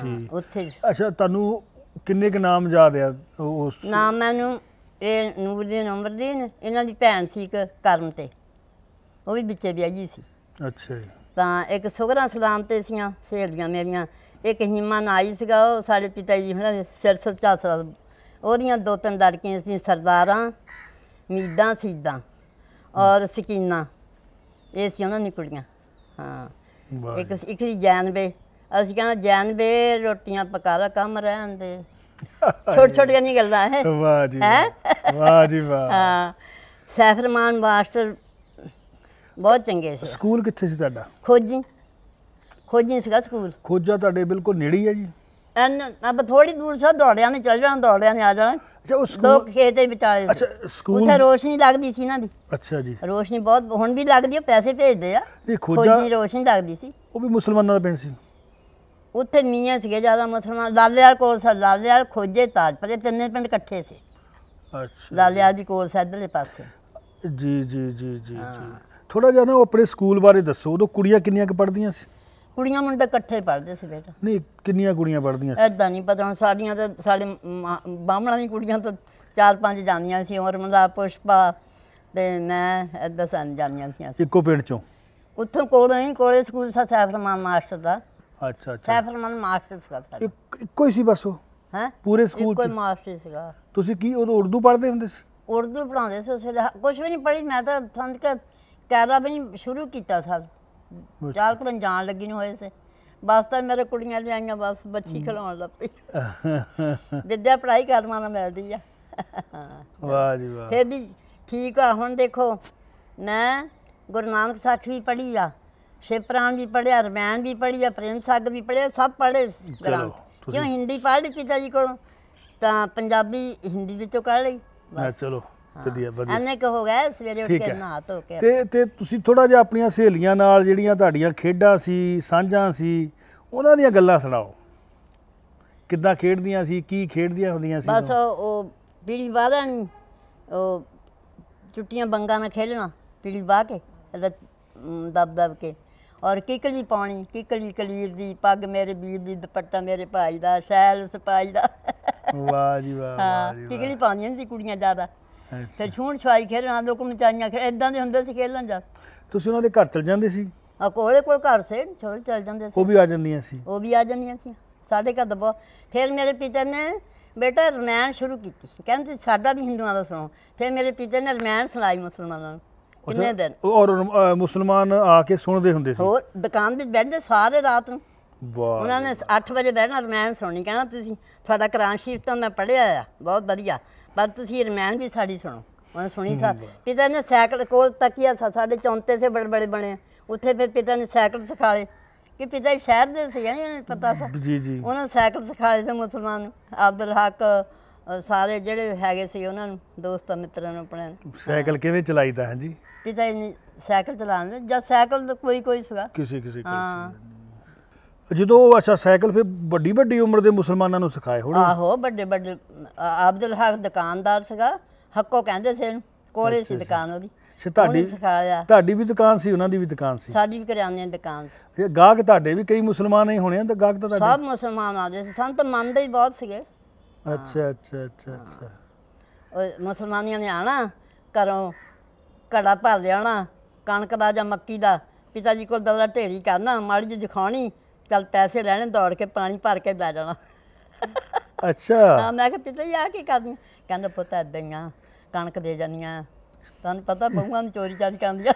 ਜੀ ਉੱਥੇ ਅੱਛਾ ਤੁਹਾਨੂੰ ਕਿੰਨੇ ਕ ਨਾਮ ਯਾਦ ਆ ਉਸ ਨਾਮ ਮੈਨੂੰ ਇਹ ਨੂਰ ਦੇ ਨੰਬਰ ਦੇ ਇਹਨਾਂ ਦੀ ਭੈਣ ਸੀ ਇੱਕ ਕਰਮ ਤੇ ਉਹ ਵੀ ਵਿੱਚੇ ਵਿਆਹੀ ਸੀ ਅੱਛਾ ਤਾਂ ਇੱਕ ਸੁਗਰਾਂ ਸਲਾਮ ਤੇ ਸੀਆਂ ਸਹੇਲੀਆਂ ਮੇਰੀਆਂ ਇੱਕ ਹਿੰਮਨ ਆਈ ਸੀਗਾ ਉਹ ਸਾਡੇ ਪਿਤਾ ਜੀ ਹੁਣ ਸਿਰਸਤ ਚਾਸਾ ਉਹਦੀਆਂ ਦੋ ਤਿੰਨ ਲੜਕੀਆਂ ਸੀ ਸਰਦਾਰਾਂ ਮੀਦਾਂ ਸੀਦਾਂ ਔਰ ਸਕੀਨਾ ਇਹ ਸੀ ਉਹਨਾਂ ਦੀ ਕੁੜੀਆਂ ਹਾਂ ਇੱਕ ਇੱਕ ਦੀ ਜੈਨਬੇ ਅਸੀਂ ਕਹਿੰਦਾ ਜੈਨਬੇ ਰੋਟੀਆਂ ਪਕਾ ਲਾ ਕੰਮ ਰਹਿਣ ਦੇ ਛੋਟ ਛੋਟ ਨਹੀਂ ਗੱਲਾਂ ਹੈ ਵਾਹ ਜੀ ਵਾਹ ਜੀ ਵਾਹ ਹਾਂ ਸੈਫਰਮਾਨ ਮਾਸਟਰ ਬਹੁਤ ਚੰਗੇ ਸੀ ਸਕੂਲ ਕਿੱਥੇ ਸੀ ਤੁਹਾਡਾ ਖੋਜੀ ਖੋਜੀ ਸੀਗਾ ਸਕੂਲ ਖੋਜਾ ਤੁਹਾਡੇ ਬਿਲਕੁਲ ਨੇੜੇ ਹੀ ਹੈ ਜੀ ਐਨ ਅਬ ਥੋੜੀ ਦੂਰ ਸਾ ਦੌੜਿਆ ਨੇ ਚੱਲ ਜਾਣਾ ਦੌੜਿਆ ਨੇ ਆ ਜਾਣਾ ਅੱਛਾ ਉਸ ਸਕੂਲ ਦੋ ਖੇਤ ਦੇ ਵਿਚਾਲੇ ਅੱਛਾ ਸਕੂਲ ਉੱਥੇ ਰੋਸ਼ਨੀ ਲੱਗਦੀ ਸੀ ਨਾ ਦੀ ਅੱਛਾ ਜੀ ਰੋਸ਼ਨੀ ਬਹੁਤ ਹੁਣ ਵੀ ਲੱਗਦੀ ਹੈ ਪੈਸੇ ਭੇਜਦੇ ਆ ਇਹ ਖੋਜਾ ਖੋਜੀ ਰੋਸ਼ਨੀ ਲੱਗਦੀ ਸੀ ਉਹ ਵੀ ਮੁਸਲਮਾਨਾਂ ਦਾ ਪਿੰਡ ਸੀ ਉੱਥੇ ਮੀਆਂ ਸੀਗੇ ਜ਼ਿਆਦਾ ਮੁਸਲਮਾਨ ਲਾਲੇਵਾਲ ਕੋਲ ਸਾ ਲਾਲੇਵਾਲ ਖੋਜੇ ਤਾਜਪੁਰੇ ਤਿੰਨੇ ਪਿੰਡ ਇਕੱਠੇ ਸੀ ਅੱਛਾ ਲਾਲੇਵਾਲ ਦੀ ਕੋਲ ਸਾ ਇਧਰਲੇ ਪਾਸੇ ਜੀ ਜੀ ਜੀ ਜੀ ਜੀ ਥੋੜਾ ਜਿਹਾ ਨਾ ਉਹ ਆਪਣੇ ਸਕੂਲ ਬਾਰੇ ਦੱਸੋ ਉਦੋਂ ਕੁੜੀਆਂ ਕਿੰਨੀਆਂ ਕੁ ਪੜ੍ਹਦੀਆਂ ਸੀ ਕੁੜੀਆਂ ਮੁੰਡੇ ਇਕੱਠੇ ਪੜਦੇ ਸੀ ਬੇਟਾ ਨਹੀਂ ਕਿੰਨੀਆਂ ਕੁੜੀਆਂ ਪੜਦੀਆਂ ਸੀ ਐਦਾਂ ਨਹੀਂ ਪਤਾ ਹੁਣ ਸਾਡੀਆਂ ਤਾਂ ਸਾਡੇ ਬਾਹਮਣਾਂ ਦੀਆਂ ਕੁੜੀਆਂ ਤਾਂ ਚਾਰ ਪੰਜ ਜਾਂਦੀਆਂ ਸੀ ਔਰਮਲਾ ਪੁਸ਼ਪਾ ਤੇ ਮੈਂ ਐਦਾਂ ਸਨ ਜਾਂਦੀਆਂ ਸੀ ਇੱਕੋ ਪਿੰਡ ਚੋਂ ਉੱਥੋਂ ਕੋਲ ਹੀ ਕੋਲੇ ਸਕੂਲ ਸਾ ਸੈਫਰਮਾਨ ਮਾਸਟਰ ਦਾ ਅੱਛਾ ਅੱਛਾ ਸੈਫਰਮਾਨ ਮਾਸਟਰ ਸੀਗਾ ਇੱਕੋ ਹੀ ਸੀ ਬਸ ਉਹ ਹੈ ਪੂਰੇ ਸਕੂਲ ਚ ਕੋਈ ਮਾਸਟਰ ਸੀਗਾ ਤੁਸੀਂ ਕੀ ਉਦੋਂ ਉਰਦੂ ਪੜ੍ਹਦੇ ਹੁੰਦੇ ਸੀ ਉਰਦੂ ਪੜਾਉਂਦੇ ਸੀ ਉਸ ਵੇਲੇ ਕੁਝ ਵੀ ਨਹੀਂ ਪੜ੍ਹੀ ਮੈਂ ਤਾਂ ਥੰਦ ਕੇ ਕਾਇਦਾ ਵੀ ਨਹੀਂ ਸ਼ੁਰੂ ਕੀਤਾ ਸਭ ਚਾਰ ਕੁ ਦਿਨ ਜਾਣ ਲੱਗੀ ਨੂੰ ਹੋਏ ਸੇ ਬਸ ਤਾਂ ਮੇਰੇ ਕੁੜੀਆਂ ਆਈਆਂ ਬਸ ਬੱਚੀ ਖਿਲਾਉਣ ਲੱਗ ਵਿਦਿਆ ਪੜਾਈ ਕਰਨਾ ਨਾਲ ਮਿਲਦੀ ਆ ਵਾਹ ਜੀ ਵਾਹ ਫੇਰ ਵੀ ਠੀਕ ਆ ਹੁਣ ਦੇਖੋ ਮੈਂ ਗੁਰੂ ਨਾਨਕ ਵੀ ਪੜ੍ਹੀ ਆ ਸ਼ਿਵਪੁਰਾਣ ਵੀ ਪੜ੍ਹਿਆ ਰਮੈਨ ਵੀ ਪੜ੍ਹੀ ਆ ਪ੍ਰੇਮ ਸਾਗ ਵੀ ਪੜ੍ਹਿਆ ਸਭ ਪੜ੍ਹੇ ਗ੍ਰੰਥ ਕਿਉਂ ਹਿੰਦੀ ਪੜ੍ਹ ਲਈ ਪਿਤਾ ਜੀ ਕੋਲ ਤਾਂ ਪੰਜਾਬੀ ਹਿੰਦੀ ਵਿੱਚੋਂ ਕੱਢ ਲਈ ਚਲੋ ਵਧੀਆ ਵਧੀਆ ਅਨੇਕ ਹੋ ਗਿਆ ਸਵੇਰੇ ਉੱਠ ਕੇ ਨਹਾ ਧੋ ਕੇ ਤੇ ਤੇ ਤੁਸੀਂ ਥੋੜਾ ਜਿਹਾ ਆਪਣੀਆਂ ਸਹੇਲੀਆਂ ਨਾਲ ਜਿਹੜੀਆਂ ਤੁਹਾਡੀਆਂ ਖੇਡਾਂ ਸੀ ਸਾਂਝਾਂ ਸੀ ਉਹਨਾਂ ਦੀਆਂ ਗੱਲਾਂ ਸੁਣਾਓ ਕਿੱਦਾਂ ਖੇਡਦੀਆਂ ਸੀ ਕੀ ਖੇਡਦੀਆਂ ਹੁੰਦੀਆਂ ਸੀ ਬਸ ਉਹ ਪੀੜੀ ਵਾਦਣ ਉਹ ਚੁੱਟੀਆਂ ਬੰਗਾ ਨਾਲ ਖੇਲਣਾ ਪੀੜੀ ਵਾ ਕੇ ਦਬ ਦਬ ਕੇ ਔਰ ਕਿਕਲੀ ਪਾਣੀ ਕਿਕਲੀ ਕਲੀਰ ਦੀ ਪੱਗ ਮੇਰੇ ਵੀਰ ਦੀ ਦੁਪੱਟਾ ਮੇਰੇ ਭਾਈ ਦਾ ਸ਼ੈਲ ਸਪਾਈ ਦਾ ਵਾਹ ਜੀ ਵਾਹ ਵਾਹ ਜੀ ਕਿਕਲੀ ਨਹੀਂ ਸੀ ਕੁੜੀਆਂ ਜ਼ਿਆਦਾ ਫਿਰ ਛੂਣ ਛੁਆਈ ਖੇਡਣਾ ਲੋਕ ਮਚਾਈਆਂ ਖੇਡ ਇਦਾਂ ਦੇ ਹੁੰਦੇ ਸੀ ਖੇਡਣ ਜਾ ਤੁਸੀਂ ਉਹਨਾਂ ਦੇ ਘਰ ਚਲ ਜਾਂਦੇ ਸੀ ਆ ਕੋਲੇ ਕੋਲ ਘਰ ਸੇ ਛੋਲ ਚਲ ਜਾਂਦੇ ਸੀ ਉਹ ਵੀ ਆ ਜਾਂਦੀਆਂ ਸੀ ਉਹ ਵੀ ਆ ਜਾਂਦੀਆਂ ਸੀ ਸਾਡੇ ਘਰ ਦਬੋ ਫਿਰ ਮੇਰੇ ਪਿਤਾ ਨੇ ਬੇਟਾ ਰਮਾਇਣ ਸ਼ੁਰੂ ਕੀਤੀ ਕਹਿੰਦੇ ਸਾਡਾ ਵੀ ਹਿੰਦੂਆਂ ਦਾ ਸੁਣੋ ਫਿਰ ਮੇਰੇ ਪਿਤਾ ਨੇ ਰਮਾਇਣ ਸੁਣਾਈ ਮੁਸਲਮਾਨਾਂ ਨੂੰ ਕਿੰਨੇ ਦਿਨ ਔਰ ਮੁਸਲਮਾਨ ਆ ਕੇ ਸੁਣਦੇ ਹੁੰਦੇ ਸੀ ਹੋਰ ਦੁਕਾਨ ਦੇ ਬੈਠਦੇ ਸਾਰੇ ਰਾਤ ਨੂੰ ਵਾਹ ਉਹਨਾਂ ਨੇ 8 ਵਜੇ ਬੈਠਣਾ ਰਮਾਇਣ ਸੁਣਨੀ ਕਹਿੰਦਾ ਤੁਸੀਂ ਤੁਹਾਡਾ ਕੁਰਾਨ ਸ਼ਰੀਫ ਤਾਂ ਮੈਂ ਪੜਿਆ ਆ ਬਹੁਤ ਵਧੀਆ ਪਰ ਤੁਸੀਂ ਰਮੈਨ ਵੀ ਸਾਡੀ ਸੁਣੋ ਉਹਨੇ ਸੁਣੀ ਸਾ ਪਿਤਾ ਨੇ ਸਾਈਕਲ ਕੋਲ ਤੱਕਿਆ ਸਾ ਸਾਡੇ ਚੌਂਤੇ ਸੇ ਬੜੇ ਬੜੇ ਬਣੇ ਉੱਥੇ ਫਿਰ ਪਿਤਾ ਨੇ ਸਾਈਕਲ ਸਿਖਾ ਲਏ ਕਿ ਪਿਤਾ ਸ਼ਹਿਰ ਦੇ ਸੀ ਇਹਨਾਂ ਪਤਾ ਸਾ ਜੀ ਜੀ ਉਹਨਾਂ ਨੂੰ ਸਾਈਕਲ ਸਿਖਾ ਲਏ ਮੁਸਲਮਾਨ ਅਬਦੁਲ ਹਕ ਸਾਰੇ ਜਿਹੜੇ ਹੈਗੇ ਸੀ ਉਹਨਾਂ ਨੂੰ ਦੋਸਤਾਂ ਮਿੱਤਰਾਂ ਨੂੰ ਆਪਣੇ ਸਾਈਕਲ ਕਿਵੇਂ ਚਲਾਈਦਾ ਹਾਂਜੀ ਪਿਤਾ ਜੀ ਸਾਈਕਲ ਚਲਾਉਂਦੇ ਜਦ ਸਾਈਕਲ ਕੋਈ ਕੋਈ ਸੀਗਾ ਕਿਸੇ ਕਿਸੇ ਕੋਲ ਜਦੋਂ ਉਹ ਅੱਛਾ ਸਾਈਕਲ ਫਿਰ ਵੱਡੀ ਵੱਡੀ ਉਮਰ ਦੇ ਮੁਸਲਮਾਨਾਂ ਨੂੰ ਸਿਖਾਏ ਹੋਣ ਆਹੋ ਵੱਡੇ ਵੱਡੇ ਅਬਦੁਲ ਹਕ ਦੁਕਾਨਦਾਰ ਸੀਗਾ ਹੱਕੋ ਕਹਿੰਦੇ ਸੀ ਕੋਲੇ ਸੀ ਦੁਕਾਨ ਉਹਦੀ ਸੀ ਤੁਹਾਡੀ ਸਿਖਾਇਆ ਤੁਹਾਡੀ ਵੀ ਦੁਕਾਨ ਸੀ ਉਹਨਾਂ ਦੀ ਵੀ ਦੁਕਾਨ ਸੀ ਸਾਡੀ ਵੀ ਕਰਿਆਨੇ ਦੀ ਦੁਕਾਨ ਸੀ ਇਹ ਗਾਹਕ ਤੁਹਾਡੇ ਵੀ ਕਈ ਮੁਸਲਮਾਨ ਹੀ ਹੋਣੇ ਆ ਤਾਂ ਗਾਹਕ ਤਾਂ ਸਭ ਮੁਸਲਮਾਨ ਆਦੇ ਸੀ ਸੰਤ ਮੰਨਦੇ ਹੀ ਬਹੁਤ ਸੀਗੇ ਅੱਛਾ ਅੱਛਾ ਅੱਛਾ ਅੱਛਾ ਉਹ ਮੁਸਲਮਾਨੀਆਂ ਨੇ ਆਣਾ ਕਰੋ ਘੜਾ ਭਰ ਲਿਆਣਾ ਕਣਕ ਦਾ ਜਾਂ ਮੱਕੀ ਦਾ ਪਿਤਾ ਜੀ ਕੋਲ ਦਵਲਾ ਢੇਰੀ ਕਰਨਾ ਮਾੜੀ ਜਿਹੀ ਦਿਖਾਉਣੀ ਚੱਲ ਪੈਸੇ ਲੈਣੇ ਦੌੜ ਕੇ ਪਾਣੀ ਭਰ ਕੇ ਲੈ ਜਾਣਾ ਅੱਛਾ ਹਾਂ ਮੈਂ ਕਿਹਾ ਪਿਤਾ ਜੀ ਆ ਕੀ ਕਰਨੀ ਕਹਿੰਦਾ ਪੁੱਤ ਐਦਾਂ ਆ ਕਣਕ ਦੇ ਜਾਨੀਆਂ ਤੁਹਾਨੂੰ ਪਤਾ ਬੰਗਾਂ ਨੂੰ ਚੋਰੀ ਚਾਰੀ ਆ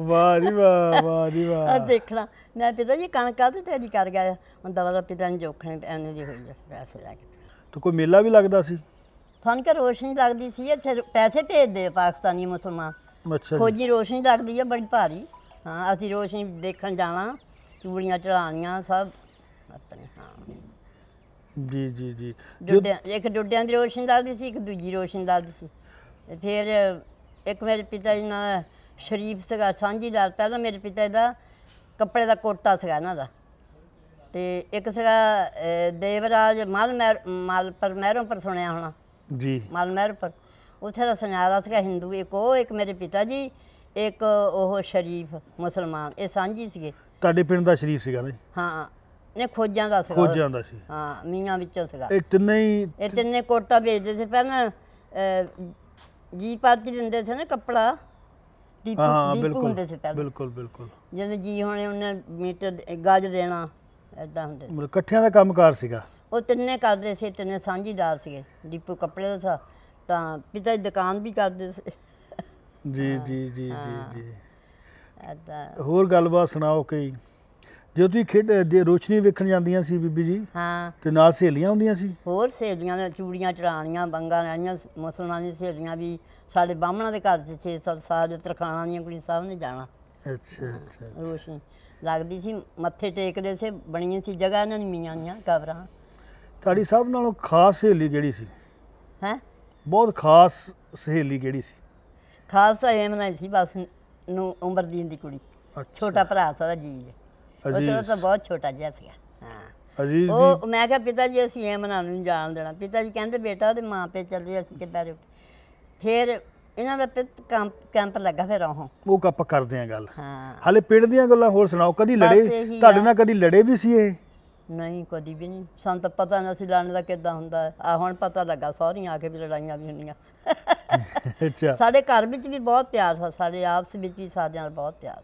ਵਾਹ ਜੀ ਵਾਹ ਵਾਹ ਜੀ ਵਾਹ ਆ ਦੇਖਣਾ ਮੈਂ ਪਿਤਾ ਜੀ ਕਣਕ ਆ ਤੇ ਤੇਰੀ ਕਰ ਗਿਆ ਹੁਣ ਦਵਾ ਦਾ ਪਿਤਾ ਨੇ ਜੋਖਣ ਐਨੇ ਦੀ ਹੋਈ ਜਾ ਪੈਸੇ ਲੈ ਕੇ ਤੂੰ ਕੋਈ ਮੇਲਾ ਵੀ ਲੱਗਦਾ ਸੀ ਫਨ ਕਰ ਰੋਸ਼ਨੀ ਲੱਗਦੀ ਸੀ ਇੱਥੇ ਪੈਸੇ ਭੇਜਦੇ ਪਾਕਿਸਤਾਨੀ ਮੁਸਲਮਾਨ ਅੱਛਾ ਜੀ। ਰੋਸ਼ਨੀ ਲੱਗਦੀ ਆ ਬੜੀ ਭਾਰੀ ਹਾਂ ਅਸੀਂ ਰੋਸ਼ਨੀ ਦੇਖਣ ਜਾਣਾ ਚੂੜੀਆਂ ਚੜਾਉਣੀਆਂ ਸਭ ਆਪਣੇ ਹਾਂ ਜੀ ਜੀ ਜੀ ਡੁੱਡਿਆਂ ਇੱਕ ਡੁੱਡਿਆਂ ਦੀ ਰੋਸ਼ਨੀ ਲੱਗਦੀ ਸੀ ਇੱਕ ਦੂਜੀ ਰੋਸ਼ਨੀ ਲੱਗਦੀ ਸੀ ਤੇ ਫਿਰ ਇੱਕ ਮੇਰੇ ਪਿਤਾ ਜੀ ਨਾਲ ਸ਼ਰੀਫ ਸਗਾ ਸਾਂਝੀ ਦਾ ਪਹਿਲਾਂ ਮੇਰੇ ਪਿਤਾ ਦਾ ਕੱਪੜੇ ਦਾ ਕੋਟਾ ਸੀਗਾ ਇਹਨਾਂ ਦਾ ਤੇ ਇੱਕ ਸਗਾ ਦੇਵਰਾਜ ਮਲ ਮਲ ਪਰ ਮਹਿਰੋਂ ਪਰ ਸੁਣਿਆ ਹੋਣਾ ਜੀ ਮਲ ਮਹਿਰ ਪਰ ਉੱਥੇ ਦਾ ਸੁਣਿਆ ਸੀਗਾ ਹਿੰਦੂ ਇੱਕ ਉਹ ਇੱਕ ਮੇਰੇ ਪਿਤਾ ਜੀ ਇੱਕ ਉਹ ਸ਼ਰੀਫ ਮੁਸਲਮਾਨ ਇਹ ਸਾਂਝੀ ਸੀਗੇ ਤੁਹਾਡੇ ਪਿੰਡ ਦਾ ਸ਼ਰੀਫ ਸੀਗਾ ਨਾ ਜੀ? ਹਾਂ ਨੇ ਖੋਜਾਂ ਦਾ ਸੀਗਾ ਖੋਜਾਂ ਦਾ ਸੀ ਹਾਂ ਮੀਆਂ ਵਿੱਚੋਂ ਸੀਗਾ ਇਹ ਤਿੰਨੇ ਹੀ ਇਹ ਤਿੰਨੇ ਕੋਟਾ ਵੇਚਦੇ ਸੀ ਪਹਿਲਾਂ ਜੀ ਪਾਰਟੀ ਦਿੰਦੇ ਸੀ ਨਾ ਕੱਪੜਾ ਦੀਪੂ ਹਾਂ ਬਿਲਕੁਲ ਹੁੰਦੇ ਸੀ ਪਹਿਲਾਂ ਬਿਲਕੁਲ ਬਿਲਕੁਲ ਜਦੋਂ ਜੀ ਹੋਣੇ ਉਹਨੇ ਮੀਟਰ ਗੱਜ ਗਾਜ ਦੇਣਾ ਐਦਾਂ ਹੁੰਦੇ ਸੀ। ਮਤਲਬ ਇਕੱਠਿਆਂ ਦਾ ਕੰਮਕਾਰ ਸੀਗਾ ਉਹ ਤਿੰਨੇ ਕਰਦੇ ਸੀ ਤਿੰਨੇ ਸਾਂਝੀਦਾਰ ਸੀਗੇ ਦੀਪੂ ਕੱਪੜੇ ਦਾ ਸੀ ਤਾਂ ਪਿਤਾ ਜੀ ਦੁਕਾਨ ਵੀ ਕਰਦੇ ਸੀ ਜੀ ਜੀ ਜੀ ਜੀ ਜੀ ਹੋਰ ਗੱਲਬਾਤ ਸੁਣਾਓ ਕੋਈ ਜੋ ਤੁਸੀਂ ਖੇਡ ਜੇ ਰੋਸ਼ਨੀ ਵੇਖਣ ਜਾਂਦੀਆਂ ਸੀ ਬੀਬੀ ਜੀ ਹਾਂ ਤੇ ਨਾਲ ਸਹੇਲੀਆਂ ਹੁੰਦੀਆਂ ਸੀ ਹੋਰ ਸਹੇਲੀਆਂ ਦੇ ਚੂੜੀਆਂ ਚੜਾਣੀਆਂ ਬੰਗਾ ਰਹਿਣੀਆਂ ਮੁਸਲਮਾਨ ਦੀ ਸਹੇਲੀਆਂ ਵੀ ਸਾਡੇ ਬਾਹਮਣਾ ਦੇ ਘਰ ਸੀ 6-7 ਸਾਲ ਦੇ ਤਰਖਾਣਾ ਦੀਆਂ ਕੁੜੀ ਸਾਹਿਬ ਨੇ ਜਾਣਾ ਅੱਛਾ ਅੱਛਾ ਰੋਸ਼ਨੀ ਲੱਗਦੀ ਸੀ ਮੱਥੇ ਟੇਕਦੇ ਸੇ ਬਣੀਆਂ ਸੀ ਜਗ੍ਹਾ ਇਹਨਾਂ ਨੇ ਮੀਆਂ ਦੀਆਂ ਕਬਰਾਂ ਤੁਹਾਡੀ ਸਭ ਨਾਲੋਂ ਖਾਸ ਸਹੇਲੀ ਕਿਹੜੀ ਸੀ ਹੈ ਬਹੁਤ ਖਾਸ ਸਹੇਲੀ ਕਿਹੜੀ ਸੀ ਖਾਸ ਤਾਂ ਇਹ ਮਨਾਈ ਸੀ ਬਸ ਨੂੰ ਉਮਰਦੀਨ ਦੀ ਕੁੜੀ ਛੋਟਾ ਭਰਾ ਸੀ ਉਹਦਾ ਜੀਜ ਉਹ ਤਾਂ ਬਹੁਤ ਛੋਟਾ ਜਿਹਾ ਸੀਗਾ ਹਾਂ ਅਜੀਜ਼ ਉਹ ਮੈਂ ਕਿਹਾ ਪਿਤਾ ਜੀ ਅਸੀਂ ਐ ਮਨਾਉਣ ਨੂੰ ਜਾਣ ਦੇਣਾ ਪਿਤਾ ਜੀ ਕਹਿੰਦੇ ਬੇਟਾ ਉਹਦੇ ਮਾਂ ਪੇ ਚੱਲੇ ਅਸੀਂ ਕਿੱਦਾਂ ਰੋ ਫਿਰ ਇਹਨਾਂ ਦਾ ਕੈਂਪ ਕੈਂਪ ਲੱਗਾ ਫਿਰ ਉਹ ਉਹ ਕੱਪ ਕਰਦੇ ਆ ਗੱਲ ਹਾਂ ਹਾਲੇ ਪਿੰਡ ਦੀਆਂ ਗੱਲਾਂ ਹੋਰ ਸੁਣਾਓ ਕਦੀ ਲੜੇ ਤੁਹਾਡੇ ਨਾਲ ਕਦੀ ਲੜੇ ਵੀ ਸੀ ਇਹ ਨਹੀਂ ਕਦੀ ਵੀ ਨਹੀਂ ਸਾਨੂੰ ਤਾਂ ਪਤਾ ਨਹੀਂ ਸੀ ਲੜਨ ਦਾ ਕਿੱਦਾਂ ਹੁੰਦਾ ਆ ਹੁਣ ਪਤਾ ਲੱਗਾ ਸਹੁਰੀਆਂ ਆ ਕੇ ਵੀ ਲੜਾਈਆਂ ਵੀ ਹੁੰਦੀਆਂ ਅੱਛਾ ਸਾਡੇ ਘਰ ਵਿੱਚ ਵੀ ਬਹੁਤ ਪਿਆਰ ਸੀ ਸਾਡੇ ਆਪਸ ਵਿੱਚ ਵੀ ਸਾਰਿਆਂ ਨਾਲ ਬਹੁਤ ਪਿਆਰ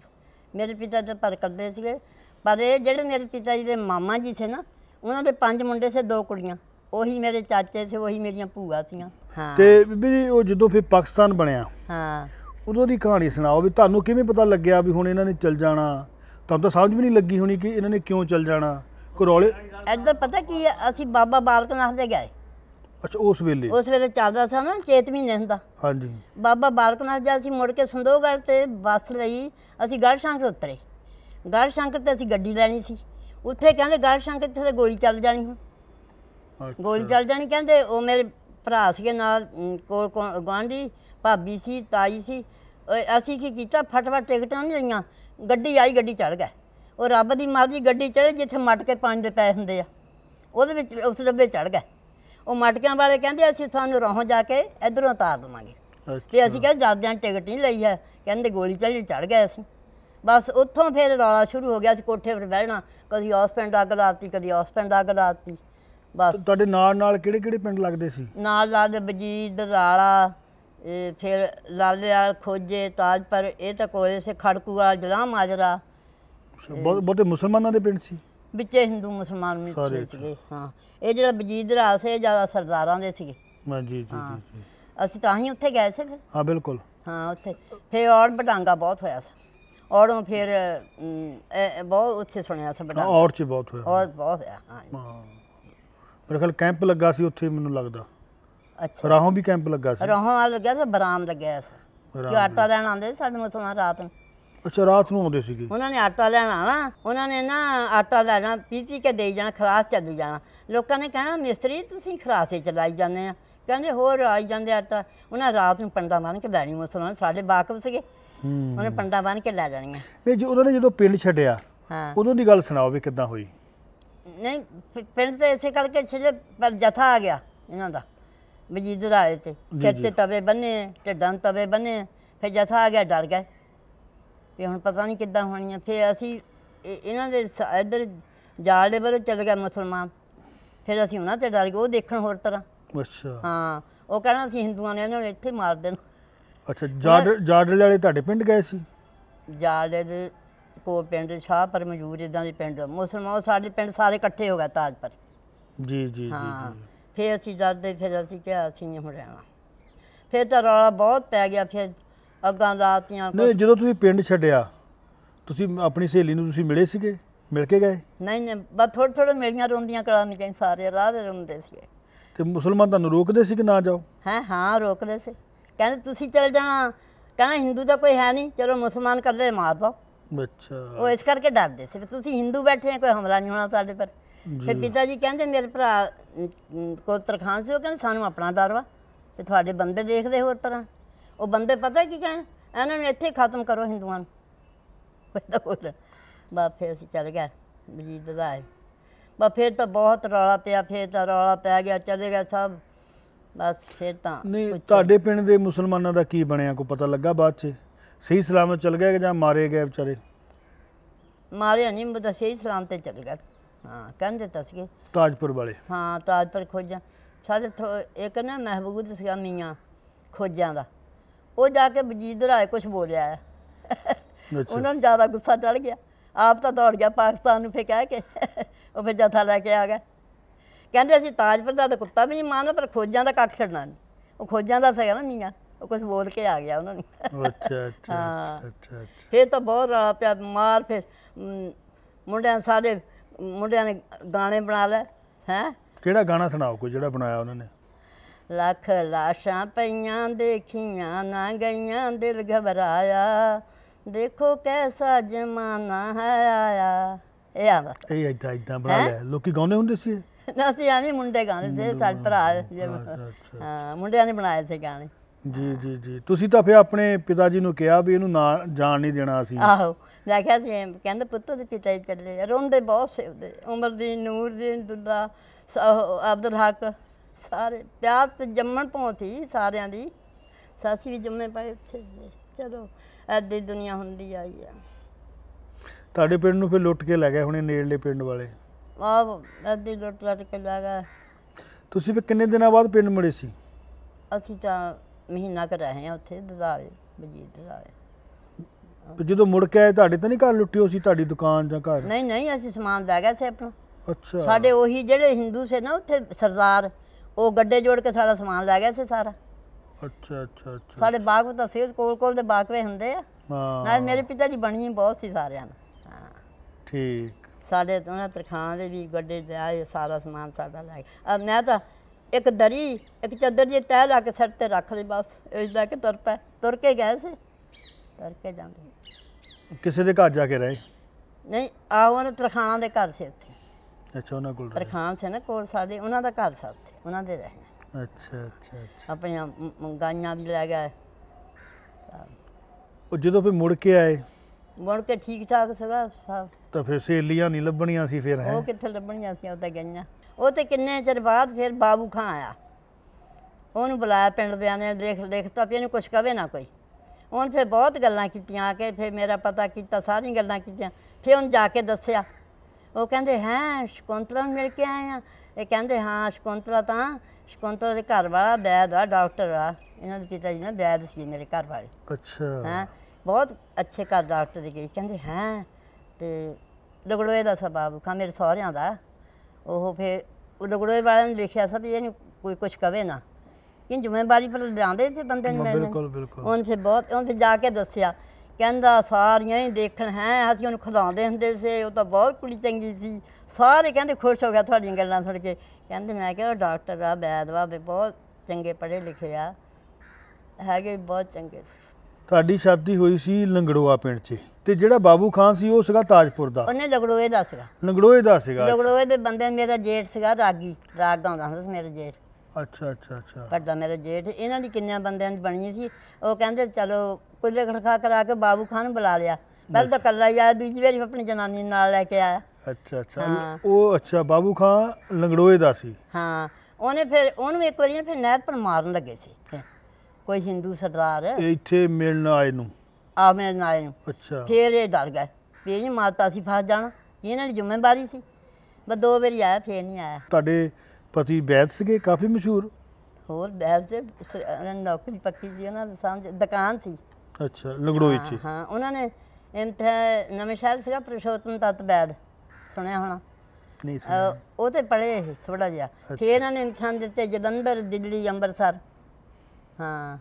ਮੇਰੇ ਪਿਤਾ ਜੀ ਪਰ ਕਰਦੇ ਸੀਗੇ ਪਰ ਇਹ ਜਿਹੜੇ ਮੇਰੇ ਪਿਤਾ ਜੀ ਦੇ ਮਾਮਾ ਜੀ ਸੀ ਨਾ ਉਹਨਾਂ ਦੇ ਪੰਜ ਮੁੰਡੇ ਸੀ ਦੋ ਕੁੜੀਆਂ ਉਹੀ ਮੇਰੇ ਚਾਚੇ ਸੀ ਉਹੀ ਮੇਰੀਆਂ ਭੂਆ ਸੀਆਂ ਹਾਂ ਤੇ ਬੀਬੀ ਉਹ ਜਦੋਂ ਫਿਰ ਪਾਕਿਸਤਾਨ ਬਣਿਆ ਹਾਂ ਉਦੋਂ ਦੀ ਕਹਾਣੀ ਸੁਣਾਓ ਵੀ ਤੁਹਾਨੂੰ ਕਿਵੇਂ ਪਤਾ ਲੱਗਿਆ ਵੀ ਹੁਣ ਇਹਨਾਂ ਨੇ ਚੱਲ ਜਾਣਾ ਤੁਹਾਨੂੰ ਤਾਂ ਸਮਝ ਵੀ ਨਹੀਂ ਲੱਗੀ ਹੋਣੀ ਕਿ ਇਹਨਾਂ ਨੇ ਕਿਉਂ ਚੱਲ ਜਾਣਾ ਰੋਲੇ ਇੱਧਰ ਪਤਾ ਕੀ ਅਸੀਂ ਬਾਬਾ ਬਾਲਕ ਨਾਥ ਦੇ ਗਏ ਅੱਛਾ ਉਸ ਵੇਲੇ ਉਸ ਵੇਲੇ ਚੱਲਦਾ ਸੀ ਨਾ ਚੇਤ ਮਹੀਨੇ ਹੁੰਦਾ ਹਾਂਜੀ ਬਾਬਾ ਬਾਲਕਨਾਥ ਜੀ ਅਸੀਂ ਮੁੜ ਕੇ ਸੰਦੋਗੜ ਤੇ ਬੱਸ ਲਈ ਅਸੀਂ ਗੜਸ਼ੰਕਰ ਉਤਰੇ ਗੜਸ਼ੰਕਰ ਤੇ ਅਸੀਂ ਗੱਡੀ ਲੈਣੀ ਸੀ ਉੱਥੇ ਕਹਿੰਦੇ ਗੜਸ਼ੰਕਰ ਤੇ ਗੋਲੀ ਚੱਲ ਜਾਣੀ ਹੁਣ ਗੋਲੀ ਚੱਲ ਜਾਣੀ ਕਹਿੰਦੇ ਉਹ ਮੇਰੇ ਭਰਾ ਸੀਗੇ ਨਾਲ ਕੋਲ ਗਵਾਂਢੀ ਭਾਬੀ ਸੀ ਤਾਈ ਸੀ ਅਸੀਂ ਕੀ ਕੀਤਾ ਫਟਫਟ ਟਿਕਟਾਂ ਨਹੀਂ ਲਈਆਂ ਗੱਡੀ ਆਈ ਗੱਡੀ ਚੜ ਗਏ ਉਹ ਰੱਬ ਦੀ ਮਰਜ਼ੀ ਗੱਡੀ ਚੜੇ ਜਿੱਥੇ ਮਟਕੇ ਪੰਜ ਦੇ ਪੈ ਹੁੰਦੇ ਆ ਉਹਦੇ ਵਿੱਚ ਉਸ ਡੱਬੇ ਚੜ ਗਏ ਉਹ ਮਟਕਿਆਂ ਵਾਲੇ ਕਹਿੰਦੇ ਅਸੀਂ ਤੁਹਾਨੂੰ ਰੋਹ ਜਾ ਕੇ ਇਧਰੋਂ ਉਤਾਰ ਦਵਾਂਗੇ ਤੇ ਅਸੀਂ ਕਿਹਾ ਜਾਂਦਿਆਂ ਟਿਕਟ ਨਹੀਂ ਲਈ ਹੈ ਕਹਿੰਦੇ ਗੋਲੀ ਚੜੀ ਚੜ ਗਏ ਅਸੀਂ ਬਸ ਉੱਥੋਂ ਫਿਰ ਰੌਲਾ ਸ਼ੁਰੂ ਹੋ ਗਿਆ ਸੀ ਕੋਠੇ 'ਤੇ ਬਹਿਣਾ ਕਦੀ ਉਸ ਪਿੰਡ ਅੱਗ ਲਾਤੀ ਕਦੀ ਉਸ ਪਿੰਡ ਅੱਗ ਲਾਤੀ ਬਸ ਤੁਹਾਡੇ ਨਾਲ ਨਾਲ ਕਿਹੜੇ ਕਿਹੜੇ ਪਿੰਡ ਲੱਗਦੇ ਸੀ ਨਾਲ ਲੱਗਦੇ ਬਜੀਦ ਦਰਾਲਾ ਫਿਰ ਲਾਲੇਵਾਲ ਖੋਜੇ ਤਾਜਪੁਰ ਇਹ ਤਾਂ ਕੋਲੇ ਸੇ ਖੜਕੂ ਵਾਲ ਜਲਾ ਮਾਜਰਾ ਬਹੁਤ ਬਹੁਤੇ ਮੁਸਲਮਾਨਾਂ ਦੇ ਪਿੰਡ ਸੀ ਵਿੱਚੇ ਹਿੰਦੂ ਮੁਸਲਮਾਨ ਵੀ ਸੀ ਹਾਂ ਇਹ ਜਿਹੜਾ ਵਜੀਦ ਰਾਜ ਸੀ ਜ਼ਿਆਦਾ ਸਰਦਾਰਾਂ ਦੇ ਸੀਗੇ ਹਾਂ ਜੀ ਜੀ ਜੀ ਅਸੀਂ ਤਾਂ ਹੀ ਉੱਥੇ ਗਏ ਸੀ ਫਿਰ ਹਾਂ ਬਿਲਕੁਲ ਹਾਂ ਉੱਥੇ ਫਿਰ ਔੜ ਬਟਾਂਗਾ ਬਹੁਤ ਹੋਇਆ ਸੀ ਔੜੋਂ ਫਿਰ ਬਹੁਤ ਉੱਥੇ ਸੁਣਿਆ ਸੀ ਬਡਾਂਗਾ ਬਟਾਂਗਾ ਔਰ ਚ ਬਹੁਤ ਹੋਇਆ ਔਰ ਬਹੁਤ ਹੋਇਆ ਹਾਂ ਮੇਰੇ ਖਿਆਲ ਕੈਂਪ ਲੱਗਾ ਸੀ ਉੱਥੇ ਮੈਨੂੰ ਲੱਗਦਾ ਅੱਛਾ ਰਾਹੋਂ ਵੀ ਕੈਂਪ ਲੱਗਾ ਸੀ ਰਾਹੋਂ ਆ ਲੱਗਿਆ ਸੀ ਬਰਾਮ ਲੱਗਿਆ ਸੀ ਕਿ ਆਟਾ ਲੈਣ ਆਉਂਦੇ ਸੀ ਸਾਡੇ ਮੁਸਲਮਾਨ ਰਾਤ ਨੂੰ ਅੱਛਾ ਰਾਤ ਨੂੰ ਆਉਂਦੇ ਸੀਗੇ ਉਹਨਾਂ ਨੇ ਆਟਾ ਲੈਣ ਆਣਾ ਉਹਨਾਂ ਨੇ ਨਾ ਆਟਾ ਲੈਣਾ ਪੀਤੀ ਕੇ ਦੇਈ ਜਾਣਾ ਖਲਾਸ ਚੱਲ ਜਾਣਾ ਲੋਕਾਂ ਨੇ ਕਹਿਣਾ ਮਿਸਤਰੀ ਤੁਸੀਂ ਖਰਾਸੇ ਚਲਾਈ ਜਾਂਦੇ ਆ ਕਹਿੰਦੇ ਹੋਰ ਆਈ ਜਾਂਦੇ ਆ ਤਾਂ ਉਹਨਾਂ ਰਾਤ ਨੂੰ ਪੰਡਾ ਬਣ ਕੇ ਲੈਣੀ ਮੁਸਲਮਾਨ ਸਾਡੇ ਬਾਕਬ ਸੀਗੇ ਉਹਨੇ ਪੰਡਾ ਬਣ ਕੇ ਲੈ ਜਾਣੀਆਂ ਵੀ ਜੋ ਉਹਨਾਂ ਨੇ ਜਦੋਂ ਪਿੰਡ ਛੱਡਿਆ ਹਾਂ ਉਦੋਂ ਦੀ ਗੱਲ ਸੁਣਾਓ ਵੀ ਕਿੱਦਾਂ ਹੋਈ ਨਹੀਂ ਪਿੰਡ ਤੇ ਇਸੇ ਕਰਕੇ ਛੱਡੇ ਪਰ ਜਥਾ ਆ ਗਿਆ ਇਹਨਾਂ ਦਾ ਮਜੀਦ ਰਾਏ ਤੇ ਸਿਰ ਤੇ ਤਵੇ ਬੰਨੇ ਢੱਡਾਂ ਤਵੇ ਬੰਨੇ ਫਿਰ ਜਥਾ ਆ ਗਿਆ ਡਰ ਗਏ ਵੀ ਹੁਣ ਪਤਾ ਨਹੀਂ ਕਿੱਦਾਂ ਹੋਣੀ ਆ ਫਿਰ ਅਸੀਂ ਇਹਨਾਂ ਦੇ ਇਧਰ ਜਾਲ ਦੇ ਬਰੇ ਚੱਲ ਗਿਆ ਮੁਸਲਮਾਨ ਫਿਰ ਅਸੀਂ ਉਹਨਾਂ ਤੇ ਡਰ ਗਏ ਉਹ ਦੇਖਣ ਹੋਰ ਤਰ੍ਹਾਂ ਅੱਛਾ ਹਾਂ ਉਹ ਕਹਿੰਦਾ ਸੀ ਹਿੰਦੂਆਂ ਨੇ ਇਹਨਾਂ ਨੂੰ ਇੱਥੇ ਮਾਰ ਦੇਣਾ ਅੱਛਾ ਜਾੜ ਜਾੜਲੇ ਵਾਲੇ ਤੁਹਾਡੇ ਪਿੰਡ ਗਏ ਸੀ ਜਾੜਲੇ ਦੇ ਕੋ ਪਿੰਡ ਸ਼ਾਹ ਪਰ ਮਜੂਰ ਇਦਾਂ ਦੇ ਪਿੰਡ ਮੁਸਲਮਾਨ ਸਾਡੇ ਪਿੰਡ ਸਾਰੇ ਇਕੱਠੇ ਹੋ ਗਏ ਤਾਜਪੁਰ ਜੀ ਜੀ ਜੀ ਹਾਂ ਫਿਰ ਅਸੀਂ ਡਰਦੇ ਫਿਰ ਅਸੀਂ ਕਿਹਾ ਅਸੀਂ ਹੁਣ ਰਹਿਣਾ ਫਿਰ ਤਾਂ ਰੌਲਾ ਬਹੁਤ ਪੈ ਗਿਆ ਫਿਰ ਅੱਗਾਂ ਰਾਤੀਆਂ ਨਹੀਂ ਜਦੋਂ ਤੁਸੀਂ ਪਿੰਡ ਛੱਡਿਆ ਤੁਸੀਂ ਆਪਣੀ ਸਹੇਲੀ ਨੂੰ ਤੁਸੀਂ ਮਿਲੇ ਸੀਗੇ ਮਿਲ ਕੇ ਗਏ ਨਹੀਂ ਨਹੀਂ ਬਸ ਥੋੜੇ ਥੋੜੇ ਮੇਰੀਆਂ ਰੋਂਦੀਆਂ ਕਲਾਂ ਨਹੀਂ ਕਹਿੰਦੇ ਸਾਰੇ ਰਾਹ ਦੇ ਰੋਂਦੇ ਸੀ ਤੇ ਮੁਸਲਮਾਨ ਤੁਹਾਨੂੰ ਰੋਕਦੇ ਸੀ ਕਿ ਨਾ ਜਾਓ ਹਾਂ ਹਾਂ ਰੋਕਦੇ ਸੀ ਕਹਿੰਦੇ ਤੁਸੀਂ ਚਲ ਜਾਣਾ ਕਹਿੰਦਾ ਹਿੰਦੂ ਦਾ ਕੋਈ ਹੈ ਨਹੀਂ ਚਲੋ ਮੁਸਲਮਾਨ ਕੱਲੇ ਮਾਰ ਦੋ ਅੱਛਾ ਉਹ ਇਸ ਕਰਕੇ ਡਰਦੇ ਸੀ ਤੁਸੀਂ ਹਿੰਦੂ ਬੈਠੇ ਕੋਈ ਹਮਲਾ ਨਹੀਂ ਹੋਣਾ ਸਾਡੇ ਪਰ ਫਿਰ ਪਿਤਾ ਜੀ ਕਹਿੰਦੇ ਮੇਰੇ ਭਰਾ ਕੋਤਰ ਖਾਨ ਸੀ ਉਹ ਕਹਿੰਦੇ ਸਾਨੂੰ ਆਪਣਾ ਡਰ ਵਾ ਤੇ ਤੁਹਾਡੇ ਬੰਦੇ ਦੇਖਦੇ ਹੋਰ ਤਰ੍ਹਾਂ ਉਹ ਬੰਦੇ ਪਤਾ ਕੀ ਕਹਿਣ ਇਹਨਾਂ ਨੂੰ ਇੱਥੇ ਖਤਮ ਕਰੋ ਹਿੰਦੂਆਂ ਨੂੰ ਪਹਿਲਾਂ ਬੋਲ ਬਾ ਫਿਰ ਅਸੀਂ ਚੱਲ ਗਏ ਮਜੀਦ ਦਾ ਬਾ ਫਿਰ ਤਾਂ ਬਹੁਤ ਰੌਲਾ ਪਿਆ ਫਿਰ ਤਾਂ ਰੌਲਾ ਪੈ ਗਿਆ ਚਲੇ ਗਿਆ ਸਭ ਬਸ ਫਿਰ ਤਾਂ ਨਹੀਂ ਤੁਹਾਡੇ ਪਿੰਡ ਦੇ ਮੁਸਲਮਾਨਾਂ ਦਾ ਕੀ ਬਣਿਆ ਕੋ ਪਤਾ ਲੱਗਾ ਬਾਅਦ 'ਚ ਸਹੀ ਸਲਾਮਤ ਚਲ ਗਏ ਜਾਂ ਮਾਰੇ ਗਏ ਵਿਚਾਰੇ ਮਾਰੇ ਨਹੀਂ ਬਤਾ ਸਹੀ ਸਲਾਮਤ ਤੇ ਚਲ ਗਏ ਹਾਂ ਕਹਿੰਦੇ ਤਸਗੇ ਤਾਜਪੁਰ ਵਾਲੇ ਹਾਂ ਤਾਜਪੁਰ ਖੋਜਾਂ ਸਾਡੇ ਇੱਕ ਨਾ ਮਹਿਬੂਬ ਸੀਗਾ ਮੀਆਂ ਖੋਜਾਂ ਦਾ ਉਹ ਜਾ ਕੇ ਵਜੀਦ ਰਾਏ ਕੁਝ ਬੋਲਿਆ ਉਹਨਾਂ ਨੂੰ ਜ਼ਿਆਦਾ ਗੁੱਸਾ ਚੜ ਗਿਆ ਆਪ ਤਾਂ ਦੌੜ ਗਿਆ ਪਾਕਿਸਤਾਨ ਨੂੰ ਫੇ ਕਹਿ ਕੇ ਉਹ ਫੇ ਜਥਾ ਲੈ ਕੇ ਆ ਗਿਆ ਕਹਿੰਦੇ ਅਸੀਂ ਤਾਜਪੁਰ ਦਾ ਕੁੱਤਾ ਵੀ ਨਹੀਂ ਮਾਰਨਾ ਪਰ ਖੋਜਾਂ ਦਾ ਕੱਖ ਛੱਡਣਾ ਨਹੀਂ ਉਹ ਖੋਜਾਂ ਦਾ ਸੀਗਾ ਨਾ ਮੀਆਂ ਉਹ ਕੁਝ ਬੋਲ ਕੇ ਆ ਗਿਆ ਉਹਨਾਂ ਨੇ ਅੱਛਾ ਅੱਛਾ ਹਾਂ ਅੱਛਾ ਫੇ ਤਾਂ ਬਹੁਤ ਰੌਲਾ ਪਿਆ ਮਾਰ ਫੇ ਮੁੰਡਿਆਂ ਸਾਡੇ ਮੁੰਡਿਆਂ ਨੇ ਗਾਣੇ ਬਣਾ ਲੈ ਹੈ ਕਿਹੜਾ ਗਾਣਾ ਸੁਣਾਓ ਕੋਈ ਜਿਹੜਾ ਬਣਾਇਆ ਉਹਨਾਂ ਨੇ ਲੱਖ ਲਾਸ਼ਾਂ ਪਈਆਂ ਦੇਖੀਆਂ ਨਾ ਗਈਆਂ ਦਿਲ ਘਬਰਾਇਆ ਦੇਖੋ ਕੈਸਾ ਜਮਾਨਾ ਹੈ ਆਇਆ ਇਹ ਆਵਾ ਇਹ ਇਦਾਂ ਇਦਾਂ ਬਣਾ ਲਿਆ ਲੋਕੀ ਗਾਉਂਦੇ ਹੁੰਦੇ ਸੀ ਨਾ ਅਸੀਂ ਆਵੇਂ ਮੁੰਡੇ ਗਾਉਂਦੇ ਸੀ ਸਾਡ ਭਰਾ ਹਾਂ ਮੁੰਡਿਆਂ ਨੇ ਬਣਾਏ ਸੀ ਗਾਣੇ ਜੀ ਜੀ ਜੀ ਤੁਸੀਂ ਤਾਂ ਫੇ ਆਪਣੇ ਪਿਤਾ ਜੀ ਨੂੰ ਕਿਹਾ ਵੀ ਇਹਨੂੰ ਨਾ ਜਾਣ ਨਹੀਂ ਦੇਣਾ ਅਸੀਂ ਆਹੋ ਮੈਂ ਕਿਹਾ ਸੀ ਕਹਿੰਦੇ ਪੁੱਤ ਦੇ ਪਿਤਾ ਜੀ ਚੱਲੇ ਰੋਂਦੇ ਬਹੁਤ ਸੀ ਉਹਦੇ ਉਮਰ ਦੀ ਨੂਰ ਦੀ ਦੁੱਲਾ ਅਬਦੁਲ ਹਕ ਸਾਰੇ ਪਿਆਰ ਤੇ ਜੰਮਣ ਪਹੁੰਚੀ ਸਾਰਿਆਂ ਦੀ ਸਾਸੀ ਵੀ ਜੰਮੇ ਪਏ ਚਲੋ ਐਦੀ ਦੁਨੀਆ ਹੁੰਦੀ ਆਈ ਆ ਤੁਹਾਡੇ ਪਿੰਡ ਨੂੰ ਫਿਰ ਲੁੱਟ ਕੇ ਲੈ ਗਏ ਹੁਣੇ ਨੇੜਲੇ ਪਿੰਡ ਵਾਲੇ ਆ ਐਦੀ ਲੁੱਟ ਲੱਟ ਕੇ ਲੈ ਗਏ ਤੁਸੀਂ ਫਿਰ ਕਿੰਨੇ ਦਿਨਾਂ ਬਾਅਦ ਪਿੰਡ ਮੜੇ ਸੀ ਅਸੀਂ ਤਾਂ ਮਹੀਨਾ ਕਰ ਰਹੇ ਹਾਂ ਉੱਥੇ ਦਦਾਰੇ ਮਜੀਦ ਦਦਾਰੇ ਜਦੋਂ ਮੁੜ ਕੇ ਆਏ ਤੁਹਾਡੇ ਤਾਂ ਨਹੀਂ ਘਰ ਲੁੱਟਿਓ ਸੀ ਤੁਹਾਡੀ ਦੁਕਾਨ ਜਾਂ ਘਰ ਨਹੀਂ ਨਹੀਂ ਅਸੀਂ ਸਮਾਨ ਲੈ ਗਏ ਸੀ ਆਪਣਾ ਅੱਛਾ ਸਾਡੇ ਉਹੀ ਜਿਹੜੇ ਹਿੰਦੂ ਸੇ ਨਾ ਉੱਥੇ ਸਰਦਾਰ ਉਹ ਗੱਡੇ ਜੋੜ ਕੇ ਸਾਡਾ ਸਮਾਨ ਲੈ ਗਏ ਸੀ ਸਾਰਾ ਅੱਛਾ ਅੱਛਾ ਅੱਛਾ ਸਾਡੇ ਬਾਗ ਵਿੱਚ ਸੇਜ ਕੋਲ ਕੋਲ ਦੇ ਬਾਗਵੇ ਹੁੰਦੇ ਆ ਹਾਂ ਨਾਲ ਮੇਰੇ ਪਿਤਾ ਜੀ ਬਣੀ ਬਹੁਤ ਸੀ ਸਾਰਿਆਂ ਨਾਲ ਹਾਂ ਠੀਕ ਸਾਡੇ ਉਹਨਾਂ ਤਰਖਾਣ ਦੇ ਵੀ ਗੱਡੇ ਤੇ ਆਏ ਸਾਰਾ ਸਮਾਨ ਸਾਡਾ ਲੈ ਆ ਮੈਂ ਤਾਂ ਇੱਕ ਦਰੀ ਇੱਕ ਚਾਦਰ ਜੇ ਤਹਿ ਲਾ ਕੇ ਸਿਰ ਤੇ ਰੱਖ ਲਈ ਬਸ ਇਦਾਂ ਕਿ ਤੁਰ ਪੈ ਤੁਰ ਕੇ ਗਏ ਸੀ ਤੁਰ ਕੇ ਜਾਂਦੇ ਕਿਸੇ ਦੇ ਘਰ ਜਾ ਕੇ ਰਹੇ ਨਹੀਂ ਆ ਉਹਨਾਂ ਤਰਖਾਣਾ ਦੇ ਘਰ ਸੀ ਉੱਥੇ ਅੱਛਾ ਉਹਨਾਂ ਕੋਲ ਤਰਖਾਣ ਸੀ ਨਾ ਕੋਲ ਸਾਡੇ ਉਹਨਾਂ ਦਾ ਘਰ ਸੀ ਉੱਥੇ ਉਹਨਾਂ ਦੇ ਰਹੇ ਅੱਛਾ ਅੱਛਾ ਅੱਛਾ ਆਪਣੀਆਂ ਮ- ਵੀ ਲੈ ਗਏ ਉਹ ਜਦੋਂ ਫੇ ਮੁੜ ਕੇ ਆਏ ਮੁੜ ਕੇ ਠੀਕ ਠਾਕ ਸਗਾ ਸਭ ਤਾਂ ਫੇ ਸੇਲੀਆਂ ਨਹੀਂ ਲੱਭਣੀਆਂ ਸੀ ਫੇਰ ਹੈ ਉਹ ਕਿੱਥੇ ਲੱਭਣੀਆਂ ਸੀ ਉਹ ਤਾਂ ਗਈਆਂ ਉਹ ਤੇ ਕਿੰਨੇ ਚਿਰ ਬਾਅਦ ਫੇਰ ਬਾਬੂ ਖਾਂ ਆਇਆ ਉਹਨੂੰ ਬੁਲਾਇਆ ਪਿੰਡ ਦੇ ਆਨੇ ਦੇਖ ਦੇਖ ਤਾਂ ਵੀ ਇਹਨੂੰ ਕੁਛ ਕਵੇ ਨਾ ਕੋਈ ਉਹਨ ਫੇ ਬਹੁਤ ਗੱਲਾਂ ਕੀਤੀਆਂ ਆ ਕੇ ਫੇ ਮੇਰਾ ਪਤਾ ਕੀਤਾ ਸਾਰੀਆਂ ਗੱਲਾਂ ਕੀਤੀਆਂ ਫੇ ਉਹਨ ਜਾ ਕੇ ਦੱਸਿਆ ਉਹ ਕਹਿੰਦੇ ਹੈ ਸ਼ਕੁੰਤਲਾ ਨੂੰ ਮਿਲ ਕੇ ਆਏ ਆ ਇਹ ਕਹਿੰਦੇ ਹਾਂ ਸ਼ਕੁੰਤਲਾ ਤਾਂ ਸ਼ਕੁੰਤਲਾ ਦੇ ਘਰ ਵਾਲਾ ਵੈਦ ਆ ਡਾਕਟਰ ਆ ਇਹਨਾਂ ਦੇ ਪਿਤਾ ਜੀ ਨਾਲ ਵੈਦ ਸੀ ਮੇਰੇ ਘਰ ਵਾਲੇ ਅੱਛਾ ਹਾਂ ਬਹੁਤ ਅੱਛੇ ਘਰ ਡਾਕਟਰ ਦੇ ਗਈ ਕਹਿੰਦੇ ਹਾਂ ਤੇ ਲਗੜੋਏ ਦਾ ਸਬਾਬ ਕਾ ਮੇਰੇ ਸਹੁਰਿਆਂ ਦਾ ਉਹ ਫੇ ਉਹ ਲਗੜੋਏ ਵਾਲਿਆਂ ਨੇ ਲਿਖਿਆ ਸਭ ਇਹਨੂੰ ਕੋਈ ਕੁਝ ਕਵੇ ਨਾ ਕਿ ਜ਼ਿੰਮੇਵਾਰੀ ਪਰ ਲਿਆਂਦੇ ਤੇ ਬੰਦੇ ਨੇ ਬਿਲਕੁਲ ਬਿਲਕੁਲ ਉਹਨਾਂ ਫੇ ਬਹੁਤ ਉਹਨਾਂ ਫਿਰ ਜਾ ਕੇ ਦੱਸਿਆ ਕਹਿੰਦਾ ਸਾਰੀਆਂ ਹੀ ਦੇਖਣ ਹੈ ਅਸੀਂ ਉਹਨੂੰ ਖਿਲਾਉਂਦੇ ਹੁੰਦੇ ਸੀ ਉਹ ਤਾਂ ਬਹੁਤ ਕੁੜੀ ਚੰਗੀ ਸੀ ਸਾਰੇ ਕਹਿੰਦੇ ਖੁਸ਼ ਹੋ ਗਿਆ ਤੁਹਾਡੀਆਂ ਗੱਲਾਂ ਸੁਣ ਕੇ ਕਹਿੰਦੇ ਮੈਂ ਕਿਹਾ ਡਾਕਟਰ ਆ ਬੈਦਵਾ ਵੀ ਬਹੁਤ ਚੰਗੇ ਪੜ੍ਹੇ ਲਿਖੇ ਆ ਹੈਗੇ ਬਹੁਤ ਚੰਗੇ ਤੁਹਾਡੀ ਸ਼ਾਦੀ ਹੋਈ ਸੀ ਲੰਗੜੋਆ ਪਿੰਡ 'ਚ ਤੇ ਜਿਹੜਾ ਬਾਬੂ ਖਾਨ ਸੀ ਉਹ ਸੀਗਾ ਤਾਜਪੁਰ ਦਾ ਉਹਨੇ ਲੰਗੜੋਏ ਦਾ ਸੀਗਾ ਲੰਗੜੋਏ ਦਾ ਸੀਗਾ ਲੰਗੜੋਏ ਦੇ ਬੰਦੇ ਮੇਰਾ ਜੇਠ ਸੀਗਾ ਰਾਗੀ ਰਾਗ ਗਾਉਂਦਾ ਹੁੰਦਾ ਸੀ ਮੇਰਾ ਜੇਠ ਅੱਛਾ ਅੱਛਾ ਅੱਛਾ ਵੱਡਾ ਮੇਰਾ ਜੇਠ ਇਹਨਾਂ ਦੀ ਕਿੰਨਿਆਂ ਬੰਦਿਆਂ ਦੀ ਬਣੀ ਸੀ ਉਹ ਕਹਿੰਦੇ ਚਲੋ ਕੁੱਲੇ ਖੜਖਾ ਕਰਾ ਕੇ ਬਾਬੂ ਖਾਨ ਬੁਲਾ ਲਿਆ ਪਹਿਲ ਤਾਂ ਕੱਲਾ ਹੀ ਆਇਆ ਦੂਜੀ ਵਾਰੀ ਆਪਣੀ ਜਨਾਨੀ ਨਾਲ ਲੈ ਕੇ ਆਇਆ ਅੱਛਾ ਅੱਛਾ ਉਹ ਅੱਛਾ ਬਾਬੂ ਖਾਨ ਲੰਗੜੋਏ ਦਾ ਸੀ ਹਾਂ ਉਹਨੇ ਫਿਰ ਉਹਨੂੰ ਇੱਕ ਵਾਰੀ ਫਿਰ ਨਹਿਰ ਪਰ ਮਾਰਨ ਲੱਗੇ ਸੀ ਕੋਈ ਹਿੰਦੂ ਸਰਦਾਰ ਇੱਥੇ ਮਿਲਣ ਆਏ ਨੂੰ ਆ ਮੇਰੇ ਆਏ ਨੂੰ ਅੱਛਾ ਫਿਰ ਇਹ ਡਰ ਗਏ ਵੀ ਇਹਦੀ ਮਾਤਾ ਸੀ ਫਸ ਜਾਣਾ ਇਹਨਾਂ ਦੀ ਜ਼ਿੰਮੇਵਾਰੀ ਸੀ ਬਸ ਦੋ ਵਾਰ ਆਇਆ ਫਿਰ ਨਹੀਂ ਆਇਆ ਤੁਹਾਡੇ ਪਤੀ ਬੈਦ ਸੀਗੇ ਕਾਫੀ ਮਸ਼ਹੂਰ ਹੋਰ ਬੈਦ ਸੀ ਉਹਨਾਂ ਦੀ ਨੌਕਰੀ ਪੱਕੀ ਸੀ ਉਹਨਾਂ ਦੇ ਸਾਹਮਣੇ ਦੁਕਾਨ ਸੀ ਅੱਛਾ ਲੰਗੜੋਏ 'ਚ ਹਾਂ ਉਹਨਾਂ ਨੇ ਇੰਥੇ ਨਵੇਂ ਸ਼ਹਿਰ ਸੀਗਾ ਪ੍ਰਸ਼ੋਤਨ ਤਤ ਬੈਦ ਸੁਣਿਆ ਹੋਣਾ ਨਹੀਂ ਸੁਣਿਆ ਉਹ ਤੇ ਪੜੇ ਸੀ ਥੋੜਾ ਜਿਹਾ ਫਿਰ ਇਹਨਾਂ ਨੇ ਇਨਸਾਨ ਦਿੱਤੇ ਜਲੰਧਰ ਦਿੱਲੀ ਅੰਮ੍ਰਿਤਸਰ ਹਾਂ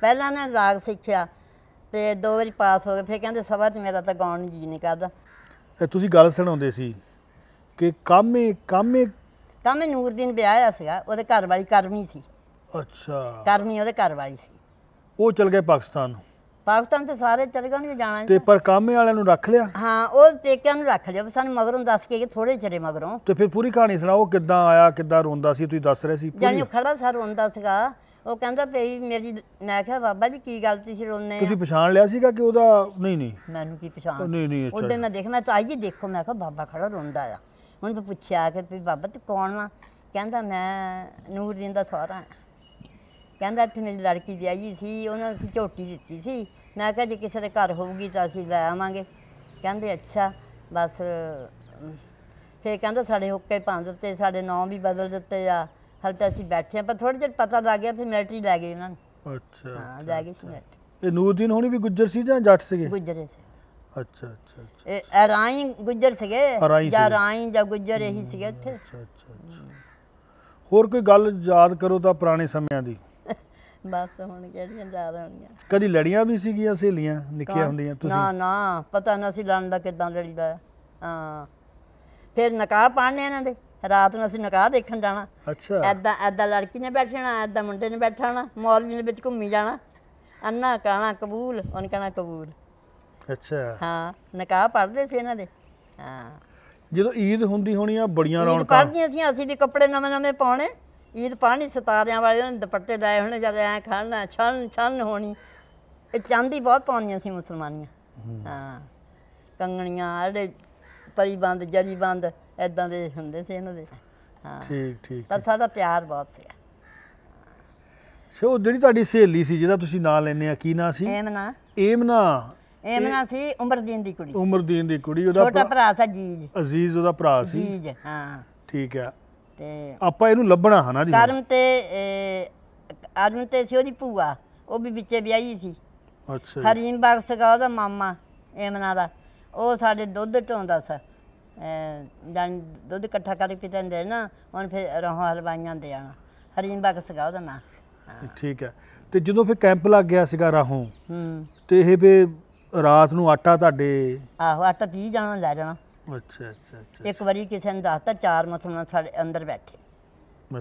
ਪਹਿਲਾਂ ਨੇ ਰਾਗ ਸਿੱਖਿਆ ਤੇ ਦੋ ਵਾਰੀ ਪਾਸ ਹੋ ਗਏ ਫਿਰ ਕਹਿੰਦੇ ਸਭਾ 'ਚ ਮੇਰਾ ਤਾਂ ਗਾਉਣ ਜੀ ਨਹੀਂ ਕਰਦਾ ਤੁਸੀਂ ਗੱਲ ਸੁਣਾਉਂਦੇ ਸੀ ਕਿ ਕਾਮੇ ਕਾਮੇ ਕਾਮੇ ਨੂਰਦੀਨ ਵਿਆਹਿਆ ਸੀਗਾ ਉਹਦੇ ਘਰ ਵਾਲੀ ਕਰਮੀ ਸੀ ਅੱਛਾ ਕਰਮੀ ਉਹਦੇ ਘਰ ਵਾਲੀ ਸੀ ਉਹ ਚਲ ਗਏ ਪਾਕਿਸਤਾਨ ਨੂੰ ਪਾਕਿਸਤਾਨ ਤੇ ਸਾਰੇ ਚਲੇ ਗਏ ਜਾਣਾ ਤੇ ਪਰ ਕਾਮੇ ਵਾਲਿਆਂ ਨੂੰ ਰੱਖ ਲਿਆ ਹਾਂ ਉਹ ਟੇਕਿਆਂ ਨੂੰ ਰੱਖ ਲਿਆ ਸਾਨੂੰ ਮਗਰੋਂ ਦੱਸ ਕੇ ਥੋੜੇ ਚਿਰੇ ਮਗਰੋਂ ਤੇ ਫਿਰ ਪੂਰੀ ਕਹਾਣੀ ਸੁਣਾਓ ਕਿੱਦਾਂ ਆਇਆ ਕਿੱਦਾਂ ਰੋਂਦਾ ਸੀ ਤੁਸੀਂ ਦੱਸ ਰਹੇ ਸੀ ਜਾਨੀ ਖੜਾ ਸਾ ਰੋਂਦਾ ਸੀਗਾ ਉਹ ਕਹਿੰਦਾ ਪਈ ਮੇਰੀ ਮੈਂ ਕਿਹਾ ਬਾਬਾ ਜੀ ਕੀ ਗੱਲ ਤੁਸੀਂ ਰੋਂਦੇ ਤੁਸੀਂ ਪਛਾਣ ਲਿਆ ਸੀਗਾ ਕਿ ਉਹਦਾ ਨਹੀਂ ਨਹੀਂ ਮੈਨੂੰ ਕੀ ਪਛਾਣ ਨਹੀਂ ਨਹੀਂ ਉਹਦੇ ਮੈਂ ਦੇਖ ਮੈਂ ਤਾਂ ਆਈ ਦੇਖੋ ਮੈਂ ਕਿਹਾ ਬਾਬਾ ਖੜਾ ਰੋਂਦਾ ਆ ਉਹਨੂੰ ਪੁੱਛਿਆ ਕਿ ਬਾਬਾ ਤੇ ਕੌਣ ਵਾ ਕਹਿੰਦਾ ਮੈਂ ਨੂਰਦੀਨ ਦਾ ਸਹੁਰਾ ਹਾਂ ਕਹਿੰਦਾ ਇੱਥੇ ਮੇਰੀ ਲੜਕੀ ਵਿਆਹੀ ਸੀ ਉਹਨਾਂ ਅਸੀਂ ਝੋਟੀ ਦਿੱਤੀ ਸੀ ਮੈਂ ਕਿਹਾ ਜੇ ਕਿਸੇ ਦੇ ਘਰ ਹੋਊਗੀ ਤਾਂ ਅਸੀਂ ਲੈ ਆਵਾਂਗੇ ਕਹਿੰਦੇ ਅੱਛਾ ਬਸ ਫੇਰ ਕਹਿੰਦਾ ਸਾਡੇ ਹੁੱਕੇ ਭੰਨ ਦਿੱਤੇ ਸਾਡੇ ਨਾਮ ਵੀ ਬਦਲ ਦਿੱਤੇ ਆ ਹਲ ਤਾਂ ਅਸੀਂ ਬੈਠੇ ਆ ਪਰ ਥੋੜੇ ਜਿਹਾ ਪਤਾ ਲੱਗ ਗਿਆ ਫਿਰ ਮਿਲਟਰੀ ਲੈ ਗਏ ਉਹਨਾਂ ਨੂੰ ਅੱਛਾ ਹਾਂ ਲੈ ਗਏ ਸੀ ਇਹ ਨੂਰਦੀਨ ਹੋਣੀ ਵੀ ਗੁੱਜਰ ਸੀ ਜਾਂ ਜੱਟ ਸੀਗੇ ਗੁੱਜਰੇ ਸੀ ਅੱਛਾ ਅੱਛਾ ਅੱਛਾ ਇਹ ਰਾਈ ਗੁੱਜਰ ਸੀਗੇ ਜਾਂ ਰਾਈ ਜਾਂ ਗੁੱਜਰ ਇਹੀ ਸੀਗੇ ਇੱਥੇ ਅੱਛਾ ਅੱਛਾ ਹੋਰ ਕੋਈ ਗੱਲ ਯਾਦ ਕਰੋ ਤਾਂ ਪੁਰਾਣੇ ਸਮਿਆਂ ਦੀ ਬਸ ਹੁਣ ਕਿਹੜੀਆਂ ਯਾਦ ਹੋਣੀਆਂ ਕਦੀ ਲੜੀਆਂ ਵੀ ਸੀਗੀਆਂ ਸਹੇਲੀਆਂ ਨਿੱਕੀਆਂ ਹੁੰਦੀਆਂ ਤੁਸੀਂ ਨਾ ਨਾ ਪਤਾ ਨਾ ਸੀ ਲੜਨ ਦਾ ਕਿਦਾਂ ਲੜੀਦਾ ਹਾਂ ਫਿਰ ਨਕਾਹ ਪਾਣੇ ਇਹਨਾਂ ਦੇ ਰਾਤ ਨੂੰ ਅਸੀਂ ਨਕਾਹ ਦੇਖਣ ਜਾਣਾ ਅੱਛਾ ਐਦਾਂ ਐਦਾਂ ਲੜਕੀ ਨੇ ਬੈਠਣਾ ਐਦਾਂ ਮੁੰਡੇ ਨੇ ਬੈਠਣਾ ਮੌਲਵੀ ਦੇ ਵਿੱਚ ਘੁੰਮੀ ਜਾਣਾ ਅੰਨਾ ਕਹਣਾ ਕਬੂਲ ਉਹਨ ਕਹਣਾ ਕਬੂਲ ਅੱਛਾ ਹਾਂ ਨਕਾਹ ਪੜਦੇ ਸੀ ਇਹਨਾਂ ਦੇ ਹਾਂ ਜਦੋਂ ਈਦ ਹੁੰਦੀ ਹੋਣੀ ਆ ਬੜੀਆਂ ਰੌਣਕਾਂ ਪੜਦੀਆਂ ਸੀ ਅਸੀਂ ਵੀ ਕੱਪੜੇ ਨਵੇਂ ਨਵੇਂ ਪਾਉਣੇ ਈਦ ਪਾਣੀ ਸਤਾਰਿਆਂ ਵਾਲੇ ਉਹਨਾਂ ਨੇ ਦੁਪੱਟੇ ਲਾਏ ਹੋਣੇ ਜਦ ਐ ਖੜਨਾ ਛਣ ਛਣ ਹੋਣੀ ਇਹ ਚਾਂਦੀ ਬਹੁਤ ਪਾਉਂਦੀਆਂ ਸੀ ਮੁਸਲਮਾਨੀਆਂ ਹਾਂ ਕੰਗਣੀਆਂ ਜਿਹੜੇ ਪਰੀਬੰਦ ਜਰੀਬੰਦ ਐਦਾਂ ਦੇ ਹੁੰਦੇ ਸੀ ਇਹਨਾਂ ਦੇ ਹਾਂ ਠੀਕ ਠੀਕ ਪਰ ਸਾਡਾ ਪਿਆਰ ਬਹੁਤ ਸੀ ਸੋ ਜਿਹੜੀ ਤੁਹਾਡੀ ਸਹੇਲੀ ਸੀ ਜਿਹਦਾ ਤੁਸੀਂ ਨਾਂ ਲੈਨੇ ਆ ਕੀ ਨਾਂ ਸੀ ਐਮਨਾ ਐਮਨਾ ਐਮਨਾ ਸੀ ਉਮਰਦੀਨ ਦੀ ਕੁੜੀ ਉਮਰਦੀਨ ਦੀ ਕੁੜੀ ਉਹਦਾ ਛੋਟਾ ਭਰਾ ਸੀ ਅਜੀਜ਼ ਅਜ਼ੀਜ਼ ਉਹਦਾ ਭਰਾ ਸੀ ਅਜੀਜ਼ ਹਾਂ ਠੀਕ ਹੈ ਤੇ ਆਪਾਂ ਇਹਨੂੰ ਲੱਭਣਾ ਹਨਾ ਜੀ ਕਰਮ ਤੇ ਆਦਮ ਤੇ ਸੀ ਉਹਦੀ ਭੂਆ ਉਹ ਵੀ ਵਿੱਚੇ ਵਿਆਹੀ ਸੀ ਅੱਛਾ ਹਰੀਨ ਬਖਸ਼ ਦਾ ਉਹਦਾ ਮਾਮਾ ਐਮਨਾ ਦਾ ਉਹ ਸਾਡੇ ਦੁੱਧ ਢੋਂਦਾ ਸੀ ਜਾਂ ਦੁੱਧ ਇਕੱਠਾ ਕਰਕੇ ਪੀਤੇ ਹੁੰਦੇ ਨਾ ਹੁਣ ਫਿਰ ਰੋਹ ਹਲਵਾਈਆਂ ਦੇ ਆਣਾ ਹਰੀਨ ਬਖਸ਼ ਦਾ ਉਹਦਾ ਨਾਂ ਠੀਕ ਹੈ ਤੇ ਜਦੋਂ ਫਿਰ ਕੈਂਪ ਲੱਗ ਗਿਆ ਸੀਗਾ ਰਾਹੋਂ ਹੂੰ ਤੇ ਇਹ ਵੀ ਰਾਤ ਨੂੰ ਆਟਾ ਤੁਹਾਡੇ ਆਹੋ ਆਟਾ ਪੀ ਜਾਣਾ ਲੈ ਜਾਣਾ ਅੱਛਾ ਅੱਛਾ ਅੱਛਾ ਇੱਕ ਵਾਰੀ ਕਿਸੇ ਨੇ ਦੱਸਤਾ ਚਾਰ ਮੁਸਲਮਾਨ ਸਾਡੇ ਅੰਦਰ ਬੈਠੇ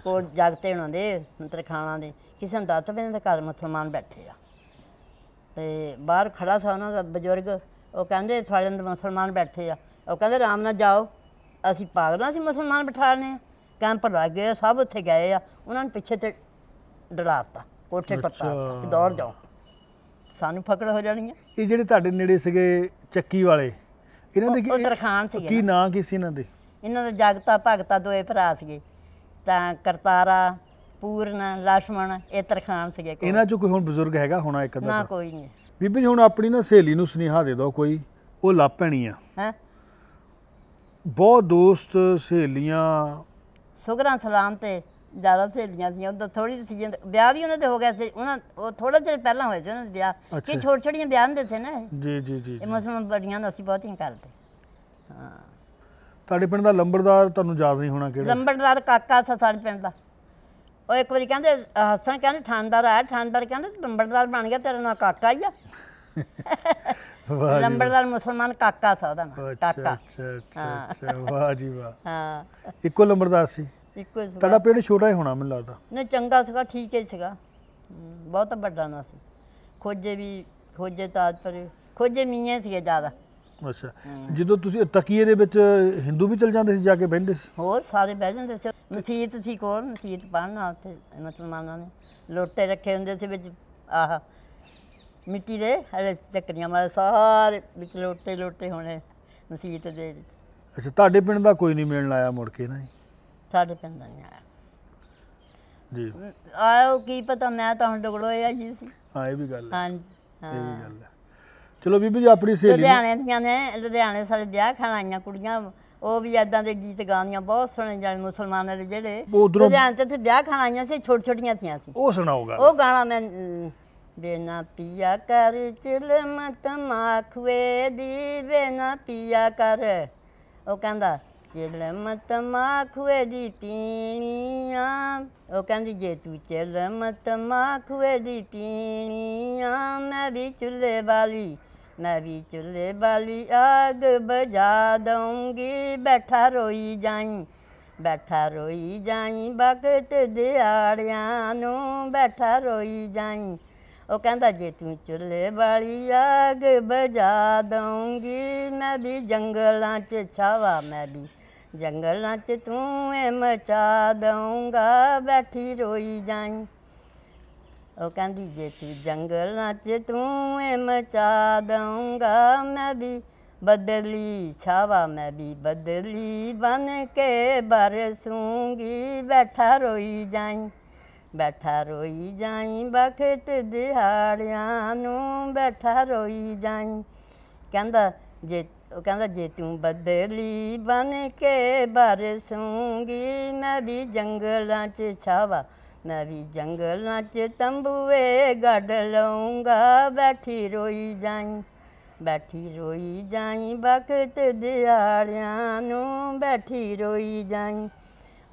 ਉਹ ਜਗਤੇ ਉਹਨਾਂ ਦੇ ਤਰਖਾਣਾ ਦੇ ਕਿਸੇ ਨੇ ਦੱਸਤਾ ਵੀ ਇਹਨਾਂ ਦੇ ਘਰ ਮੁਸਲਮਾਨ ਬੈਠੇ ਆ ਤੇ ਬਾਹਰ ਖੜਾ ਸੀ ਉਹਨਾਂ ਦਾ ਬਜ਼ੁਰਗ ਉਹ ਕਹਿੰਦੇ ਸਾਡੇ ਅੰਦਰ ਮੁਸਲਮਾਨ ਬੈਠੇ ਆ ਉਹ ਕਹਿੰਦੇ ਆਰਾਮ ਨਾਲ ਜਾਓ ਅਸੀਂ ਪਾਗਲਾਂ ਸੀ ਮੁਸਲਮਾਨ ਬਿਠਾਣੇ ਕੈਂਪ ਲੱਗ ਗਏ ਸਭ ਉੱਥੇ ਗਏ ਆ ਉਹਨਾਂ ਨੂੰ ਪਿੱਛੇ ਤੇ ਡਰਾਤਾ ਕੋਠੇ ਪੱਤਾ ਦੌੜ ਜਾਓ ਸਾਨੂੰ ਫਕੜ ਹੋ ਜਾਣੀ ਹੈ ਇਹ ਜਿਹੜੇ ਤੁਹਾਡੇ ਨੇੜੇ ਸੀਗੇ ਚੱਕੀ ਵਾਲੇ ਇਹਨਾਂ ਦੇ ਕੀ ਤਰਖਾਨ ਸੀ ਕੀ ਨਾਂ ਕੀ ਸੀ ਇਹਨਾਂ ਦੇ ਇਹਨਾਂ ਦਾ ਜਗਤਾ ਭਗਤਾ ਦੋਏ ਭਰਾ ਸੀਗੇ ਤਾਂ ਕਰਤਾਰਾ ਪੂਰਨ ਲਸ਼ਮਣ ਇਹ ਤਰਖਾਨ ਸੀਗੇ ਇਹਨਾਂ ਚ ਕੋਈ ਹੁਣ ਬਜ਼ੁਰਗ ਹੈਗਾ ਹੋਣਾ ਇੱਕ ਦਾ ਨਾ ਕੋਈ ਨਹੀਂ ਬੀਬੀ ਜੀ ਹੁਣ ਆਪਣੀ ਨਾ ਸਹੇਲੀ ਨੂੰ ਸੁਨੇਹਾ ਦੇ ਦੋ ਕੋਈ ਉਹ ਲੱਭ ਪੈਣੀ ਆ ਹੈ ਬਹੁਤ ਦੋਸਤ ਸਹੇਲੀਆਂ ਸੁਗਰਾਂ ਸਲਾਮ ਤੇ ਜ਼ਿਆਦਾ ਸਹੇਲੀਆਂ ਸੀ ਉਹਦਾ ਥੋੜੀ ਸੀ ਵਿਆਹ ਵੀ ਉਹਨਾਂ ਦੇ ਹੋ ਗਿਆ ਸੀ ਉਹਨਾਂ ਉਹ ਥੋੜਾ ਜਿਹਾ ਪਹਿਲਾਂ ਹੋਏ ਸੀ ਉਹਨਾਂ ਦੇ ਵਿਆਹ ਕਿ ਛੋਟ ਛੋਟੀਆਂ ਵਿਆਹ ਹੁੰਦੇ ਸੀ ਨਾ ਜੀ ਜੀ ਜੀ ਇਹ ਮੁਸਲਮਾਨ ਬੜੀਆਂ ਬਹੁਤ ਬਹੁਤੀਆਂ ਕਰਦੇ ਹਾਂ ਤੁਹਾਡੇ ਪਿੰਡ ਦਾ ਲੰਬੜਦਾਰ ਤੁਹਾਨੂੰ ਯਾਦ ਨਹੀਂ ਹੋਣਾ ਕਿਹੜਾ ਲੰਬੜਦਾਰ ਕਾਕਾ ਸੀ ਸਾਡੇ ਪਿੰਡ ਦਾ ਉਹ ਇੱਕ ਵਾਰੀ ਕਹਿੰਦੇ ਹੱਸਣ ਕਹਿੰਦੇ ਠਾਨਦਾਰ ਆ ਠਾਨਦਾਰ ਕਹਿੰਦੇ ਲੰਬੜਦਾਰ ਬਣ ਗਿਆ ਤੇਰਾ ਨਾਲ ਕਾਕਾ ਹੀ ਆ ਲੰਬੜਦਾਰ ਮੁਸਲਮਾਨ ਕਾਕਾ ਸੀ ਉਹਦਾ ਨਾਂ ਕਾਕਾ ਅੱਛਾ ਅੱਛਾ ਅੱਛਾ ਵਾਹ ਜੀ ਵਾਹ ਹਾਂ ਇੱਕੋ ਲੰਬੜਦਾਰ ਸੀ ਇੱਕੋ ਹੀ ਸੀਗਾ ਤੁਹਾਡਾ ਪਿੰਡ ਛੋਟਾ ਹੀ ਹੋਣਾ ਮੈਨੂੰ ਲੱਗਦਾ ਨਹੀਂ ਚੰਗਾ ਸੀਗਾ ਠੀਕ ਹੀ ਸੀਗਾ ਬਹੁਤ ਵੱਡਾ ਨਾ ਸੀ ਖੋਜੇ ਵੀ ਖੋਜੇ ਪਰ ਖੋਜੇ ਮੀਆਂ ਸੀਗੇ ਜ਼ਿਆਦਾ ਅੱਛਾ ਜਦੋਂ ਤੁਸੀਂ ਤਕੀਏ ਦੇ ਵਿੱਚ ਹਿੰਦੂ ਵੀ ਚਲ ਜਾਂਦੇ ਸੀ ਜਾ ਕੇ ਬਹਿੰਦੇ ਸੀ ਹੋਰ ਸਾਰੇ ਬਹਿ ਜਾਂਦੇ ਸੀ ਮਸੀਤ ਸੀ ਕੋਲ ਮਸੀਤ ਪੜਨਾ ਉੱਥੇ ਮੁਸਲਮਾਨਾਂ ਨੇ ਲੋਟੇ ਰੱਖੇ ਹੁੰਦੇ ਸੀ ਵਿੱਚ ਆਹ ਮਿੱਟੀ ਦੇ ਹਲੇ ਚੱਕਰੀਆਂ ਮਾਰ ਸਾਰੇ ਵਿੱਚ ਲੋਟੇ ਲੋਟੇ ਹੋਣੇ ਮਸੀਤ ਦੇ ਅੱਛਾ ਤੁਹਾਡੇ ਪਿੰਡ ਦਾ ਕੋਈ ਨਹੀਂ ਮਿਲਣ ਆਇਆ ਮੁੜ ਕੇ ਨਾ ਸਾਡੇ ਪਿੰਡ ਨਹੀਂ ਆਇਆ ਜੀ ਆਇਆ ਕੀ ਪਤਾ ਮੈਂ ਤਾਂ ਹੁਣ ਡਗੜੋਇਆ ਜੀ ਸੀ ਹਾਂ ਇਹ ਵੀ ਗੱਲ ਹੈ ਹਾਂ ਇਹ ਵੀ ਗੱਲ ਹੈ ਚਲੋ ਬੀਬੀ ਜੀ ਆਪਣੀ ਸਹੇਲੀ ਲੁਧਿਆਣੇ ਦੀਆਂ ਨੇ ਲੁਧਿਆਣੇ ਸਾਡੇ ਵਿਆਹ ਖਾਣ ਆਈਆਂ ਕੁੜੀਆਂ ਉਹ ਵੀ ਐਦਾਂ ਦੇ ਗੀਤ ਗਾਉਂਦੀਆਂ ਬਹੁਤ ਸੋਹਣੇ ਜਾਨ ਮੁਸਲਮਾਨਾਂ ਦੇ ਜਿਹੜੇ ਲੁਧਿਆਣੇ ਤੇ ਵਿਆਹ ਖਾਣ ਆਈਆਂ ਸੀ ਛੋਟ ਛੋਟੀਆਂ ਥੀਆਂ ਸੀ ਉਹ ਸੁਣਾਓਗਾ ਉਹ ਗਾਣਾ ਮੈਂ ਬੇਨਾ ਪੀਆ ਕਰ ਚਿਲਮ ਤਮਾਖਵੇ ਦੀ ਬੇਨਾ ਪੀਆ ਕਰ ਉਹ ਕਹਿੰਦਾ ਚਲਮ ਤਮਾ ਖੁਏ ਦੀ ਪੀਣੀਆਂ ਉਹ ਕਹਿੰਦੀ ਜੇ ਤੂੰ ਚਲਮ ਤਮਾ ਖੁਏ ਦੀ ਪੀਣੀਆਂ ਮੈਂ ਵੀ ਚੁੱਲ੍ਹੇ ਵਾਲੀ ਮੈਂ ਵੀ ਚੁੱਲ੍ਹੇ ਵਾਲੀ ਆਗ ਬਜਾ ਦਊਂਗੀ ਬੈਠਾ ਰੋਈ ਜਾਈ ਬੈਠਾ ਰੋਈ ਜਾਈ ਬਖਤ ਦਿਹਾੜਿਆਂ ਨੂੰ ਬੈਠਾ ਰੋਈ ਜਾਈ ਉਹ ਕਹਿੰਦਾ ਜੇ ਤੂੰ ਚੁੱਲ੍ਹੇ ਵਾਲੀ ਆਗ ਬਜਾ ਦਊਂਗੀ ਮੈਂ ਵੀ ਜੰਗਲਾਂ 'ਚ ਛਾਵਾ ਮੈਂ ਵੀ ਜੰਗਲਾਂ 'ਚ ਤੂੰ ਐ ਮਚਾ ਦਊਂਗਾ ਬੈਠੀ ਰੋਈ ਜਾਈ ਉਹ ਕਹਿੰਦੀ ਜੇ ਤੂੰ ਜੰਗਲਾਂ 'ਚ ਤੂੰ ਐ ਮਚਾ ਦਊਂਗਾ ਮੈਂ ਵੀ ਬਦਲੀ ਛਾਵਾ ਮੈਂ ਵੀ ਬਦਲੀ ਬਨ ਕੇ ਬਰਸੂੰਗੀ ਬੈਠਾ ਰੋਈ ਜਾਈ ਬੈਠਾ ਰੋਈ ਜਾਈ ਬਖਤ ਦਿਹਾੜਿਆਂ ਨੂੰ ਬੈਠਾ ਰੋਈ ਜਾਈ ਕਹਿੰਦਾ ਜੇ ਉਹ ਕਹਿੰਦਾ ਜੇ ਤੂੰ ਬਦਲੀ ਬਣ ਕੇ ਬਰਸੂੰਗੀ ਮੈਂ ਵੀ ਜੰਗਲਾਂ 'ਚ ਛਾਵਾ ਮੈਂ ਵੀ ਜੰਗਲਾਂ 'ਚ ਤੰਬੂਏ ਗੱਡ ਲਊਂਗਾ ਬੈਠੀ ਰੋਈ ਜਾਈ ਬੈਠੀ ਰੋਈ ਜਾਈ ਬਖਤ ਦਿਹਾੜਿਆਂ ਨੂੰ ਬੈਠੀ ਰੋਈ ਜਾਈ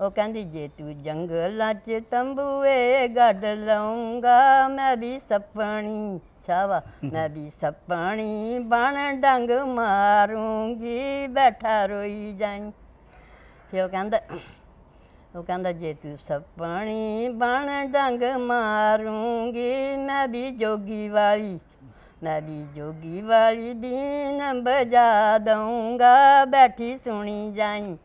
ਉਹ ਕਹਿੰਦੀ ਜੇ ਤੂੰ ਜੰਗਲਾਂ 'ਚ ਤੰਬੂਏ ਗੱਡ ਲਊਂਗਾ ਮੈਂ ਵੀ ਸੱਪਣੀ ਛਾਵਾ ਮੈਂ ਵੀ ਸਪਣੀ ਬਣ ਡੰਗ ਮਾਰੂੰਗੀ ਬੈਠਾ ਰੋਈ ਜਾਈ ਫਿਰ ਉਹ ਕਹਿੰਦਾ ਉਹ ਕਹਿੰਦਾ ਜੇ ਤੂੰ ਸੱਪਣੀ ਬਣ ਡੰਗ ਮਾਰੂੰਗੀ ਮੈਂ ਵੀ ਜੋਗੀ ਵਾਲੀ ਮੈਂ ਵੀ ਜੋਗੀ ਵਾਲੀ ਬੀਨ ਬਜਾ ਦਊਂਗਾ ਬੈਠੀ ਸੁਣੀ ਜਾਈ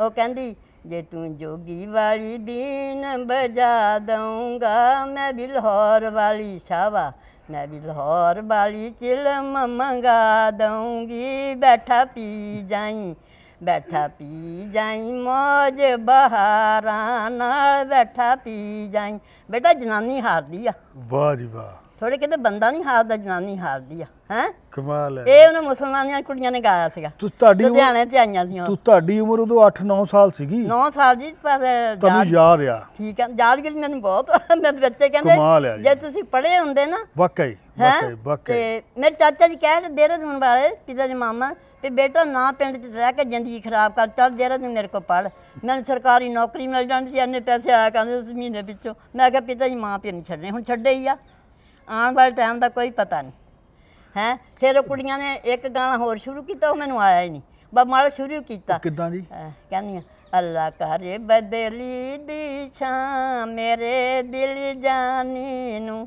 ਉਹ ਕਹਿੰਦੀ ਜੇ ਤੂੰ ਜੋਗੀ ਵਾਲੀ ਦੀਨ ਬਜਾ ਦਊਂਗਾ ਮੈਂ ਵੀ ਲਾਹੌਰ ਵਾਲੀ ਸ਼ਾਵਾ मैं भी लाहौर वाली चिलम मंगा दूंगी बैठा पी जाई बैठा पी जाई मौज बहारा नाल बैठा पी जाई बेटा जनानी हारदी आ वाह जी वाह ਥੋੜੇ ਕਹਿੰਦੇ ਬੰਦਾ ਨਹੀਂ ਹਾਰਦਾ ਜਨਾਨੀ ਹਾਰਦੀ ਆ ਹੈ ਕਮਾਲ ਹੈ ਇਹ ਉਹਨਾਂ ਮੁਸਲਮਾਨੀਆਂ ਕੁੜੀਆਂ ਨੇ ਗਾਇਆ ਸੀਗਾ ਤੂੰ ਤੁਹਾਡੀ ਲੁਧਿਆਣੇ ਤੇ ਆਈਆਂ ਸੀ ਤੂੰ ਤੁਹਾਡੀ ਉਮਰ ਉਦੋਂ 8-9 ਸਾਲ ਸੀਗੀ 9 ਸਾਲ ਜੀ ਪਰ ਤੁਹਾਨੂੰ ਯਾਦ ਆ ਠੀਕ ਹੈ ਯਾਦ ਕਿ ਮੈਨੂੰ ਬਹੁਤ ਮੈਂ ਬੱਚੇ ਕਹਿੰਦੇ ਜੇ ਤੁਸੀਂ ਪੜ੍ਹੇ ਹੁੰਦੇ ਨਾ ਵਾਕਈ ਵਾਕਈ ਵਾਕਈ ਤੇ ਮੇਰੇ ਚਾਚਾ ਜੀ ਕਹਿ ਰਹੇ ਦੇਹਰਾਦੂਨ ਵਾਲੇ ਪਿਤਾ ਜੀ ਮਾਮਾ ਤੇ ਬੇਟਾ ਨਾ ਪਿੰਡ 'ਚ ਰਹਿ ਕੇ ਜ਼ਿੰਦਗੀ ਖਰਾਬ ਕਰ ਚੱਲ ਦੇਰਾ ਨੂੰ ਮੇਰੇ ਕੋਲ ਪੜ ਮੈਨੂੰ ਸਰਕਾਰੀ ਨੌਕਰੀ ਮਿਲ ਜਾਂਦੀ ਸੀ ਐਨੇ ਪੈਸੇ ਆਇਆ ਕਹਿੰਦੇ ਉਸ ਮਹੀਨੇ ਵਿੱਚੋਂ ਮੈਂ ਕਿਹਾ ਪਿਤਾ ਜੀ ਮਾਂ ਪਿਓ ਨਹੀਂ ਛੱਡਨੇ ਹੁਣ ਛੱਡੇ ਹੀ ਆ ਆਉਣ ਵਾਲੇ ਟਾਈਮ ਦਾ ਕੋਈ ਪਤਾ ਨਹੀਂ ਹੈ ਫਿਰ ਉਹ ਕੁੜੀਆਂ ਨੇ ਇੱਕ ਗਾਣਾ ਹੋਰ ਸ਼ੁਰੂ ਕੀਤਾ ਉਹ ਮੈਨੂੰ ਆਇਆ ਹੀ ਨਹੀਂ ਮਾਲ ਸ਼ੁਰੂ ਕੀਤਾ ਕਿਦਾਂ ਜੀ ਕਹਿੰਦੀ ਅੱਲਾ ਕਰੇ ਬਦਲੀ ਦੀ ਛਾਂ ਮੇਰੇ ਦਿਲ ਜਾਨੀ ਨੂੰ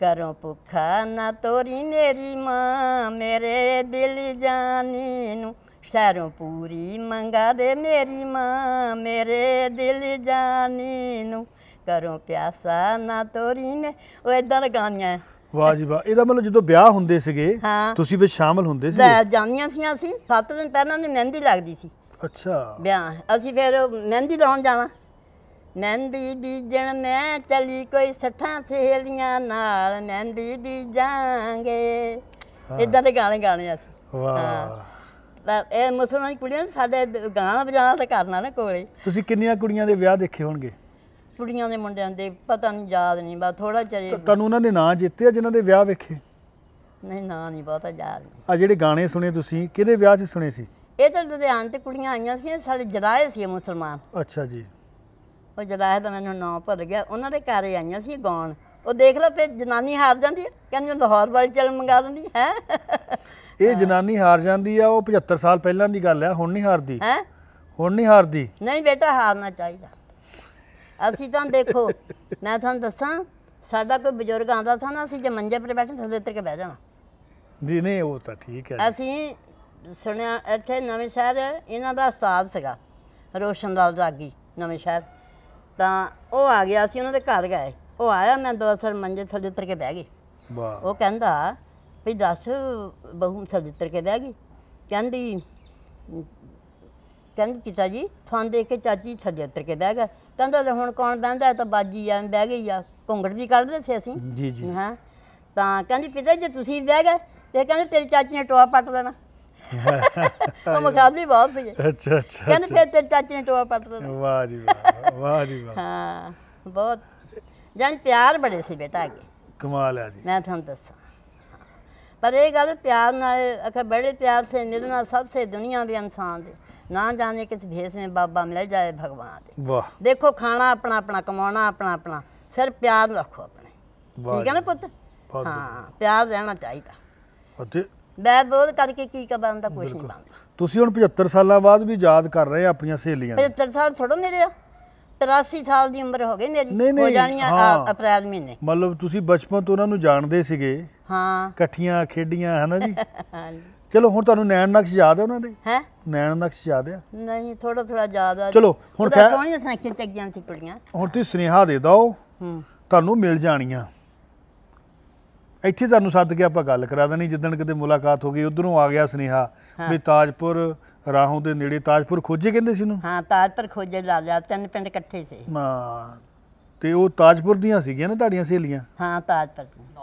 ਕਰੋ ਭੁੱਖਾ ਨਾ ਤੋਰੀ ਮੇਰੀ ਮਾਂ ਮੇਰੇ ਦਿਲ ਜਾਨੀ ਨੂੰ ਸ਼ਹਿਰੋਂ ਪੂਰੀ ਮੰਗਾ ਦੇ ਮੇਰੀ ਮਾਂ ਮੇਰੇ ਦਿਲ ਜਾਨੀ ਨੂੰ ਕਰੋ ਪਿਆਸਾ ਨਾ ਤੋਰੀ ਨੇ ਉਹ ਇਦਾਂ ਦਾ ਵਾਹ ਜੀ ਵਾਹ ਇਹਦਾ ਮਤਲਬ ਜਦੋਂ ਵਿਆਹ ਹੁੰਦੇ ਸੀਗੇ ਤੁਸੀਂ ਵੀ ਸ਼ਾਮਲ ਹੁੰਦੇ ਸੀ ਜਾਂਦੀਆਂ ਸੀ ਅਸੀਂ 7 ਦਿਨ ਪਹਿਲਾਂ ਨੂੰ ਮਹਿੰਦੀ ਲੱਗਦੀ ਸੀ ਅੱਛਾ ਵਿਆਹ ਅਸੀਂ ਫਿਰ ਮਹਿੰਦੀ ਲਾਉਣ ਜਾਣਾ ਮਹਿੰਦੀ ਬੀਜਣ ਮੈਂ ਚਲੀ ਕੋਈ ਸੱਠਾਂ ਸਹੇਲੀਆਂ ਨਾਲ ਮਹਿੰਦੀ ਬੀਜਾਂਗੇ ਇਦਾਂ ਦੇ ਗਾਣੇ ਗਾਣੇ ਅਸੀਂ ਵਾਹ ਇਹ ਮੁਸਲਮਾਨ ਕੁੜੀਆਂ ਸਾਡੇ ਗਾਣਾ ਵਜਾਣਾ ਤਾਂ ਕਰਨਾ ਨਾ ਕੋਲੇ ਤੁਸੀਂ ਕਿੰਨੀਆਂ ਕੁੜੀਆਂ ਦੇ ਵਿਆਹ ਦੇਖੇ ਹੋਣਗੇ ਕੁੜੀਆਂ ਦੇ ਮੁੰਡਿਆਂ ਦੇ ਪਤਾ ਨਹੀਂ ਯਾਦ ਨਹੀਂ ਬਾ ਥੋੜਾ ਚਰੇ ਤੁਹਾਨੂੰ ਉਹਨਾਂ ਨੇ ਨਾਂ ਜਿੱਤੇ ਜਿਨ੍ਹਾਂ ਦੇ ਵਿਆਹ ਵੇਖੇ ਨਹੀਂ ਨਾਂ ਨਹੀਂ ਬਹੁਤਾ ਯਾਦ ਨਹੀਂ ਆ ਜਿਹੜੇ ਗਾਣੇ ਸੁਣੇ ਤੁਸੀਂ ਕਿਹਦੇ ਵਿਆਹ 'ਚ ਸੁਣੇ ਸੀ ਇਹ ਤਾਂ ਲੁਧਿਆਣ ਤੇ ਕੁੜੀਆਂ ਆਈਆਂ ਸੀ ਸਾਡੇ ਜਰਾਏ ਸੀ ਮੁਸਲਮਾਨ ਅੱਛਾ ਜੀ ਉਹ ਜਰਾਏ ਦਾ ਮੈਨੂੰ ਨਾਂ ਭੁੱਲ ਗਿਆ ਉਹਨਾਂ ਦੇ ਘਰ ਆਈਆਂ ਸੀ ਗਾਉਣ ਉਹ ਦੇਖ ਲਓ ਫਿਰ ਜਨਾਨੀ ਹਾਰ ਜਾਂਦੀ ਹੈ ਕਹਿੰਦੀ ਲਾਹੌਰ ਵਾਲੀ ਚਲ ਮੰਗਾ ਲੈਂਦੀ ਹੈ ਇਹ ਜਨਾਨੀ ਹਾਰ ਜਾਂਦੀ ਆ ਉਹ 75 ਸਾਲ ਪਹਿਲਾਂ ਦੀ ਗੱਲ ਆ ਹੁਣ ਨਹੀਂ ਹਾਰਦੀ ਹੈ ਹੁਣ ਨਹੀਂ ਹਾਰਦੀ ਨਹੀਂ ਬੇਟਾ ਹਾਰਨਾ ਚਾਹੀਦਾ ਅਸੀਂ ਤਾਂ ਦੇਖੋ ਮੈਂ ਤੁਹਾਨੂੰ ਦੱਸਾਂ ਸਾਡਾ ਕੋਈ ਬਜ਼ੁਰਗ ਆਂਦਾ ਸੀ ਨਾ ਅਸੀਂ ਜੇ ਮੰਜੇ 'ਤੇ ਬੈਠੇ ਥੱਲੇ ਉੱਤਰ ਕੇ ਬਹਿ ਜਾਣਾ ਜੀ ਨਹੀਂ ਉਹ ਤਾਂ ਠੀਕ ਹੈ ਅਸੀਂ ਸੁਣਿਆ ਇੱਥੇ ਨਵੇਂ ਸ਼ਹਿਰ ਇਹਨਾਂ ਦਾ ਉਸਤਾਦ ਸੀਗਾ ਰੋਸ਼ਨ ਦਾ ਜਾਗੀ ਨਵੇਂ ਸ਼ਹਿਰ ਤਾਂ ਉਹ ਆ ਗਿਆ ਸੀ ਉਹਨਾਂ ਦੇ ਘਰ ਗਏ ਉਹ ਆਇਆ ਮੈਂ ਦੋ ਸਰ ਮੰਜੇ ਥੱਲੇ ਉੱਤਰ ਕੇ ਬਹਿ ਗਈ ਵਾਹ ਉਹ ਕਹਿੰਦਾ ਵੀ ਦੱਸ ਬਹੂ ਥੱਲੇ ਉੱਤਰ ਕੇ ਬਹਿ ਗਈ ਕਹਿੰਦੀ ਕਹਿੰਦੀ ਪਿਤਾ ਜੀ ਤੁਹਾਨੂੰ ਦੇਖ ਕੇ ਚਾਚੀ ਥੱਲੇ ਉੱਤਰ ਕੇ ਬਹਿ ਗਿਆ ਕਹਿੰਦਾ ਲੈ ਹੁਣ ਕੌਣ ਬਹਿੰਦਾ ਤਾਂ ਬਾਜੀ ਆ ਬਹਿ ਗਈ ਆ ਘੁੰਗੜ ਵੀ ਕੱਢਦੇ ਸੀ ਅਸੀਂ ਜੀ ਜੀ ਹਾਂ ਤਾਂ ਕਹਿੰਦੀ ਪਿਤਾ ਜੇ ਤੁਸੀਂ ਬਹਿ ਗਏ ਤੇ ਕਹਿੰਦੇ ਤੇਰੀ ਚਾਚੀ ਨੇ ਟੋਆ ਪੱਟ ਦੇਣਾ ਉਹ ਮੁਖਾਲੀ ਬਹੁਤ ਸੀ ਅੱਛਾ ਅੱਛਾ ਕਹਿੰਦੇ ਫਿਰ ਤੇਰੀ ਚਾਚੀ ਨੇ ਟੋਆ ਪੱਟ ਦੇਣਾ ਵਾਹ ਜੀ ਵਾਹ ਵਾਹ ਜੀ ਵਾਹ ਹਾਂ ਬਹੁਤ ਜਾਨ ਪਿਆਰ ਬੜੇ ਸੀ ਬੇਟਾ ਅਗੇ ਕਮਾਲ ਹੈ ਜੀ ਮੈਂ ਤੁਹਾਨੂੰ ਦੱਸਾਂ ਪਰ ਇਹ ਗੱਲ ਪਿਆਰ ਨਾਲ ਅਖਰ ਬੜੇ ਪਿਆਰ ਸੇ ਮਿਲਣਾ ਸਭ ਸੇ ਦੁਨੀਆ ਦੇ ਇਨਸਾਨ ਦੇ ਨਾ ਜਾਣੇ ਕਿਸ ਭੇਸ ਵਿੱਚ ਬਾਬਾ ਮਿਲ ਜਾਏ ਭਗਵਾਨ ਦੇ ਵਾਹ ਦੇਖੋ ਖਾਣਾ ਆਪਣਾ ਆਪਣਾ ਕਮਾਉਣਾ ਆਪਣਾ ਆਪਣਾ ਸਿਰ ਪਿਆਰ ਰੱਖੋ ਆਪਣੇ ਠੀਕ ਹੈ ਨਾ ਪੁੱਤ ਹਾਂ ਪਿਆਰ ਰਹਿਣਾ ਚਾਹੀਦਾ ਅਤੇ ਬੈਦ ਬੋਧ ਕਰਕੇ ਕੀ ਕਰ ਬੰਦਾ ਕੁਝ ਨਹੀਂ ਬੰਦਾ ਤੁਸੀਂ ਹੁਣ 75 ਸਾਲਾਂ ਬਾਅਦ ਵੀ ਯਾਦ ਕਰ ਰਹੇ ਆਪਣੀਆਂ ਸਹੇਲੀਆਂ 75 ਸਾਲ ਛੋੜੋ ਮੇਰੇ 83 ਸਾਲ ਦੀ ਉਮਰ ਹੋ ਗਈ ਮੇਰੀ ਹੋ ਜਾਣੀ ਆ ਅਪ੍ਰੈਲ ਮਹੀਨੇ ਮਤਲਬ ਤੁਸੀਂ ਬਚਪਨ ਤੋਂ ਉਹਨਾਂ ਨੂੰ ਜਾਣਦੇ ਸੀਗੇ ਹਾਂ ਇਕੱਠੀਆਂ ਖੇਡੀਆਂ ਹਨਾ ਜੀ ਹਾਂ ਚਲੋ ਹੁਣ ਤੁਹਾਨੂੰ ਨੈਣ ਨਕਸ਼ ਯਾਦ ਹੈ ਉਹਨਾਂ ਦੇ ਹੈ ਨੈਣ ਨਕਸ਼ ਯਾਦ ਹੈ ਨਹੀਂ ਥੋੜਾ ਥੋੜਾ ਯਾਦ ਆ ਚਲੋ ਹੁਣ ਤਾਂ ਸੋਹਣੀਆਂ ਚੱਕ ਚੱਗੀਆਂ ਸੀ ਕੁੜੀਆਂ ਹੁਣ ਤੁਸੀਂ ਸਨੇਹਾ ਦੇ ਦਿਓ ਤੁਹਾਨੂੰ ਮਿਲ ਜਾਣੀਆਂ ਇੱਥੇ ਤੁਹਾਨੂੰ ਸੱਦ ਕੇ ਆਪਾਂ ਗੱਲ ਕਰਾ ਦੇਣੀ ਜਿੱਦਣ ਕਿਤੇ ਮੁਲਾਕਾਤ ਹੋ ਗਈ ਉਧਰੋਂ ਆ ਗਿਆ ਸਨੇਹਾ ਵੀ ਤਾਜਪੁਰ ਰਾਹੋਂ ਦੇ ਨੇੜੇ ਤਾਜਪੁਰ ਖੋਜੇ ਕਹਿੰਦੇ ਸੀ ਉਹਨੂੰ ਹਾਂ ਤਾਜਪੁਰ ਖੋਜੇ ਲਾ ਲਿਆ ਤਿੰਨ ਪਿੰਡ ਇਕੱਠੇ ਸੀ ਹਾਂ ਤੇ ਉਹ ਤਾਜਪੁਰ ਦੀਆਂ ਸੀਗੀਆਂ ਨਾ ਤੁਹਾਡੀਆਂ ਸਹੇਲੀਆਂ ਹਾਂ ਤਾਜਪੁਰ ਦੀਆਂ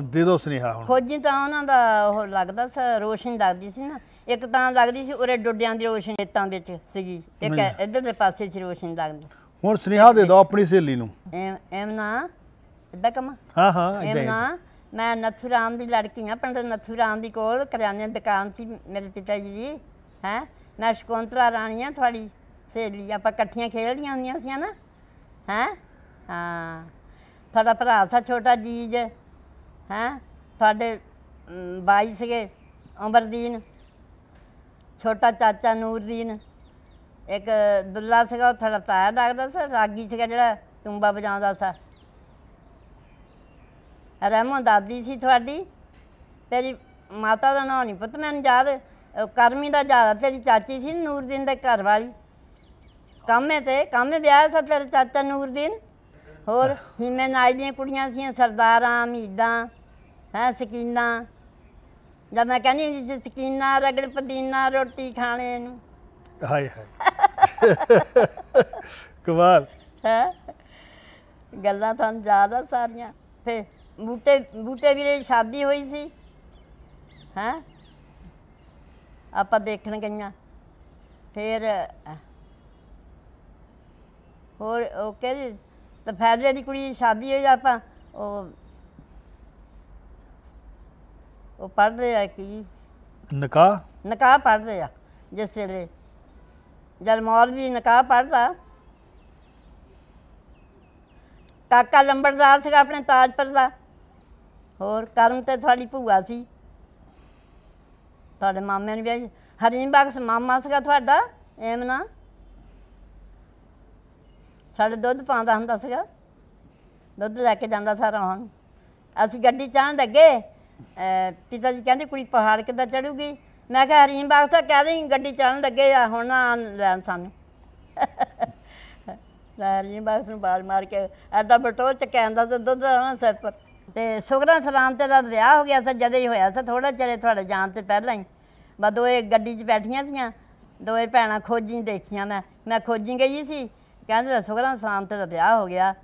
ਦੇ ਦੋ ਸੁਨੇਹਾ ਹੁਣ ਖੋਜੀ ਤਾਂ ਉਹਨਾਂ ਦਾ ਉਹ ਲੱਗਦਾ ਸ ਰੋਸ਼ਨੀ ਲੱਗਦੀ ਸੀ ਨਾ ਇੱਕ ਤਾਂ ਲੱਗਦੀ ਸੀ ਉਰੇ ਡੁੱਡਿਆਂ ਦੀ ਰੋਸ਼ਨੀ ਖੇਤਾਂ ਵਿੱਚ ਸੀਗੀ ਇੱਕ ਇੱਧਰ ਦੇ ਪਾਸੇ ਸੀ ਰੋਸ਼ਨੀ ਲੱਗਦੀ ਹੁਣ ਸੁਨੇਹਾ ਦੇ ਦੋ ਆਪਣੀ ਸਹੇਲੀ ਨੂੰ ਐਮਨਾ ਇੱਦਾਂ ਕਮਾ ਹਾਂ ਹਾਂ ਐਮਨਾ ਮੈਂ ਨਥੂਰਾਮ ਦੀ ਲੜਕੀ ਆ ਪੰਡਤ ਨਥੂਰਾਮ ਦੀ ਕੋਲ ਕਰਿਆਨੇ ਦੁਕਾਨ ਸੀ ਮੇਰੇ ਪਿਤਾ ਜੀ ਦੀ ਹੈ ਮੈਂ ਸ਼ਕੁੰਤਲਾ ਰਾਣੀ ਆ ਤੁਹਾਡੀ ਸਹੇਲੀ ਆਪਾਂ ਇਕੱਠੀਆਂ ਖੇਡੀਆਂ ਹੁੰਦੀਆਂ ਸੀ ਨਾ ਹੈ ਹਾਂ ਤੁਹਾਡਾ ਭਰਾ ਸਾ ਛੋਟਾ ਜੀਜ ਹੈ ਸਾਡੇ ਬਾਈ ਸੀਗੇ ਅਮਰਦੀਨ ਛੋਟਾ ਚਾਚਾ ਨੂਰਦੀਨ ਇੱਕ ਦੁੱਲਾ ਸੀਗਾ ਉਹ ਥੜਾ ਤਾਇਆ ਲੱਗਦਾ ਸੀ ਰਾਗੀ ਸੀਗਾ ਜਿਹੜਾ ਤੁੰਬਾ ਵਜਾਉਂਦਾ ਸੀ ਰਹਿਮੋ ਦਾਦੀ ਸੀ ਤੁਹਾਡੀ ਤੇਰੀ ਮਾਤਾ ਦਾ ਨਾਂ ਨਹੀਂ ਪਤਾ ਮੈਨੂੰ ਯਾਦ ਕਰਮੀ ਦਾ ਯਾਦ ਤੇਰੀ ਚਾਚੀ ਸੀ ਨੂਰਦੀਨ ਦੇ ਘਰ ਵਾਲੀ ਹੈ ਤੇ ਕੰਮ ਵਿਆਹ ਸੀ ਤੇਰੇ ਚਾਚਾ ਨੂਰਦੀਨ ਹੋਰ ਹੀਮੇ ਨਾਲ ਦੀਆਂ ਕੁੜੀਆਂ ਸੀਆਂ ਸਰਦਾਰਾਂ ਮੀਦਾਂ ਹੈ ਸਕੀਨਾ ਜਦ ਮੈਂ ਕਹਿੰਦੀ ਸੀ ਸਕੀਨਾ ਰਗੜ ਪਦੀਨਾ ਰੋਟੀ ਖਾਣੇ ਨੂੰ ਹਾਏ ਹਾਏ ਕਮਾਲ ਹੈ ਗੱਲਾਂ ਤੁਹਾਨੂੰ ਜ਼ਿਆਦਾ ਸਾਰੀਆਂ ਫੇ ਬੂਟੇ ਬੂਟੇ ਵੀਰੇ ਸ਼ਾਦੀ ਹੋਈ ਸੀ ਹੈ ਆਪਾਂ ਦੇਖਣ ਗਈਆਂ ਫੇਰ ਹੋਰ ਉਹ ਕਹਿੰਦੇ ਤੇ ਫੈਲੇ ਦੀ ਕੁੜੀ ਦੀ ਸ਼ਾਦੀ ਹੋਈ ਆਪਾਂ ਉਹ ਉਹ ਪੜ੍ਹਦੇ ਆ ਕੀ ਨਿਕਾਹ ਨਿਕਾਹ ਪੜ੍ਹਦੇ ਆ ਜਿਸ ਵੇਲੇ ਜਦ ਮੌਲਵੀ ਨਿਕਾਹ ਪੜ੍ਹਦਾ ਕਾਕਾ ਲੰਬੜਦਾਰ ਸੀਗਾ ਆਪਣੇ ਤਾਜਪੁਰ ਦਾ ਹੋਰ ਕਰਮ ਤੇ ਤੁਹਾਡੀ ਭੂਆ ਸੀ ਤੁਹਾਡੇ ਮਾਮੇ ਨੇ ਵੀ ਹਰੀਮ ਬਾਗਸ ਮਾਮਾ ਸੀਗਾ ਤੁਹਾਡਾ ਐਮ ਨਾ ਸਾਡੇ ਦੁੱਧ ਪਾਉਂਦਾ ਹੁੰਦਾ ਸੀਗਾ ਦੁੱਧ ਲੈ ਕੇ ਜਾਂਦਾ ਸਾਰਾ ਹੁਣ ਅਸੀਂ ਗੱਡੀ ਚਾਹਣ ਲੱਗੇ ਪਿਤਾ ਜੀ ਕਹਿੰਦੇ ਕੁੜੀ ਪਹਾੜ ਕਿੱਦਾਂ ਚੜੂਗੀ ਮੈਂ ਕਿਹਾ ਹਰੀਮ ਬਾਗ ਤਾਂ ਕਹਿ ਦੇ ਗੱਡੀ ਚਾਹਣ ਲੱਗੇ ਆ ਹੁਣ ਲੈਣ ਸਾਨੂੰ ਹਰੀਮ ਬਾਗ ਨੂੰ ਬਾਲ ਮਾਰ ਕੇ ਐਡਾ ਬਟੋਲ ਚ ਕਹਿੰਦਾ ਤੇ ਦੁੱਧ ਆਉਣਾ ਸਿਰ ਪਰ ਤੇ ਸੁਗਰਾ ਸਲਾਮ ਤੇ ਦਾ ਵਿਆਹ ਹੋ ਗਿਆ ਸੀ ਜਦ ਹੀ ਹੋਇਆ ਸੀ ਥੋੜਾ ਚਿਰੇ ਤੁਹਾਡੇ ਜਾਣ ਤੇ ਪਹਿਲਾਂ ਹੀ ਬਸ ਦੋਏ ਗੱਡੀ 'ਚ ਬੈਠੀਆਂ ਸੀਆਂ ਦੋਏ ਭੈਣਾਂ ਖੋਜੀ ਦੇਖੀਆਂ ਮੈਂ ਮੈਂ ਖੋਜੀ ਗਈ ਸੀ ਕਹਿੰਦੇ ਸੁਗਰਾਂ ਸਾਮ ਤੇ ਦਾ ਵਿਆਹ ਹੋ ਗਿਆ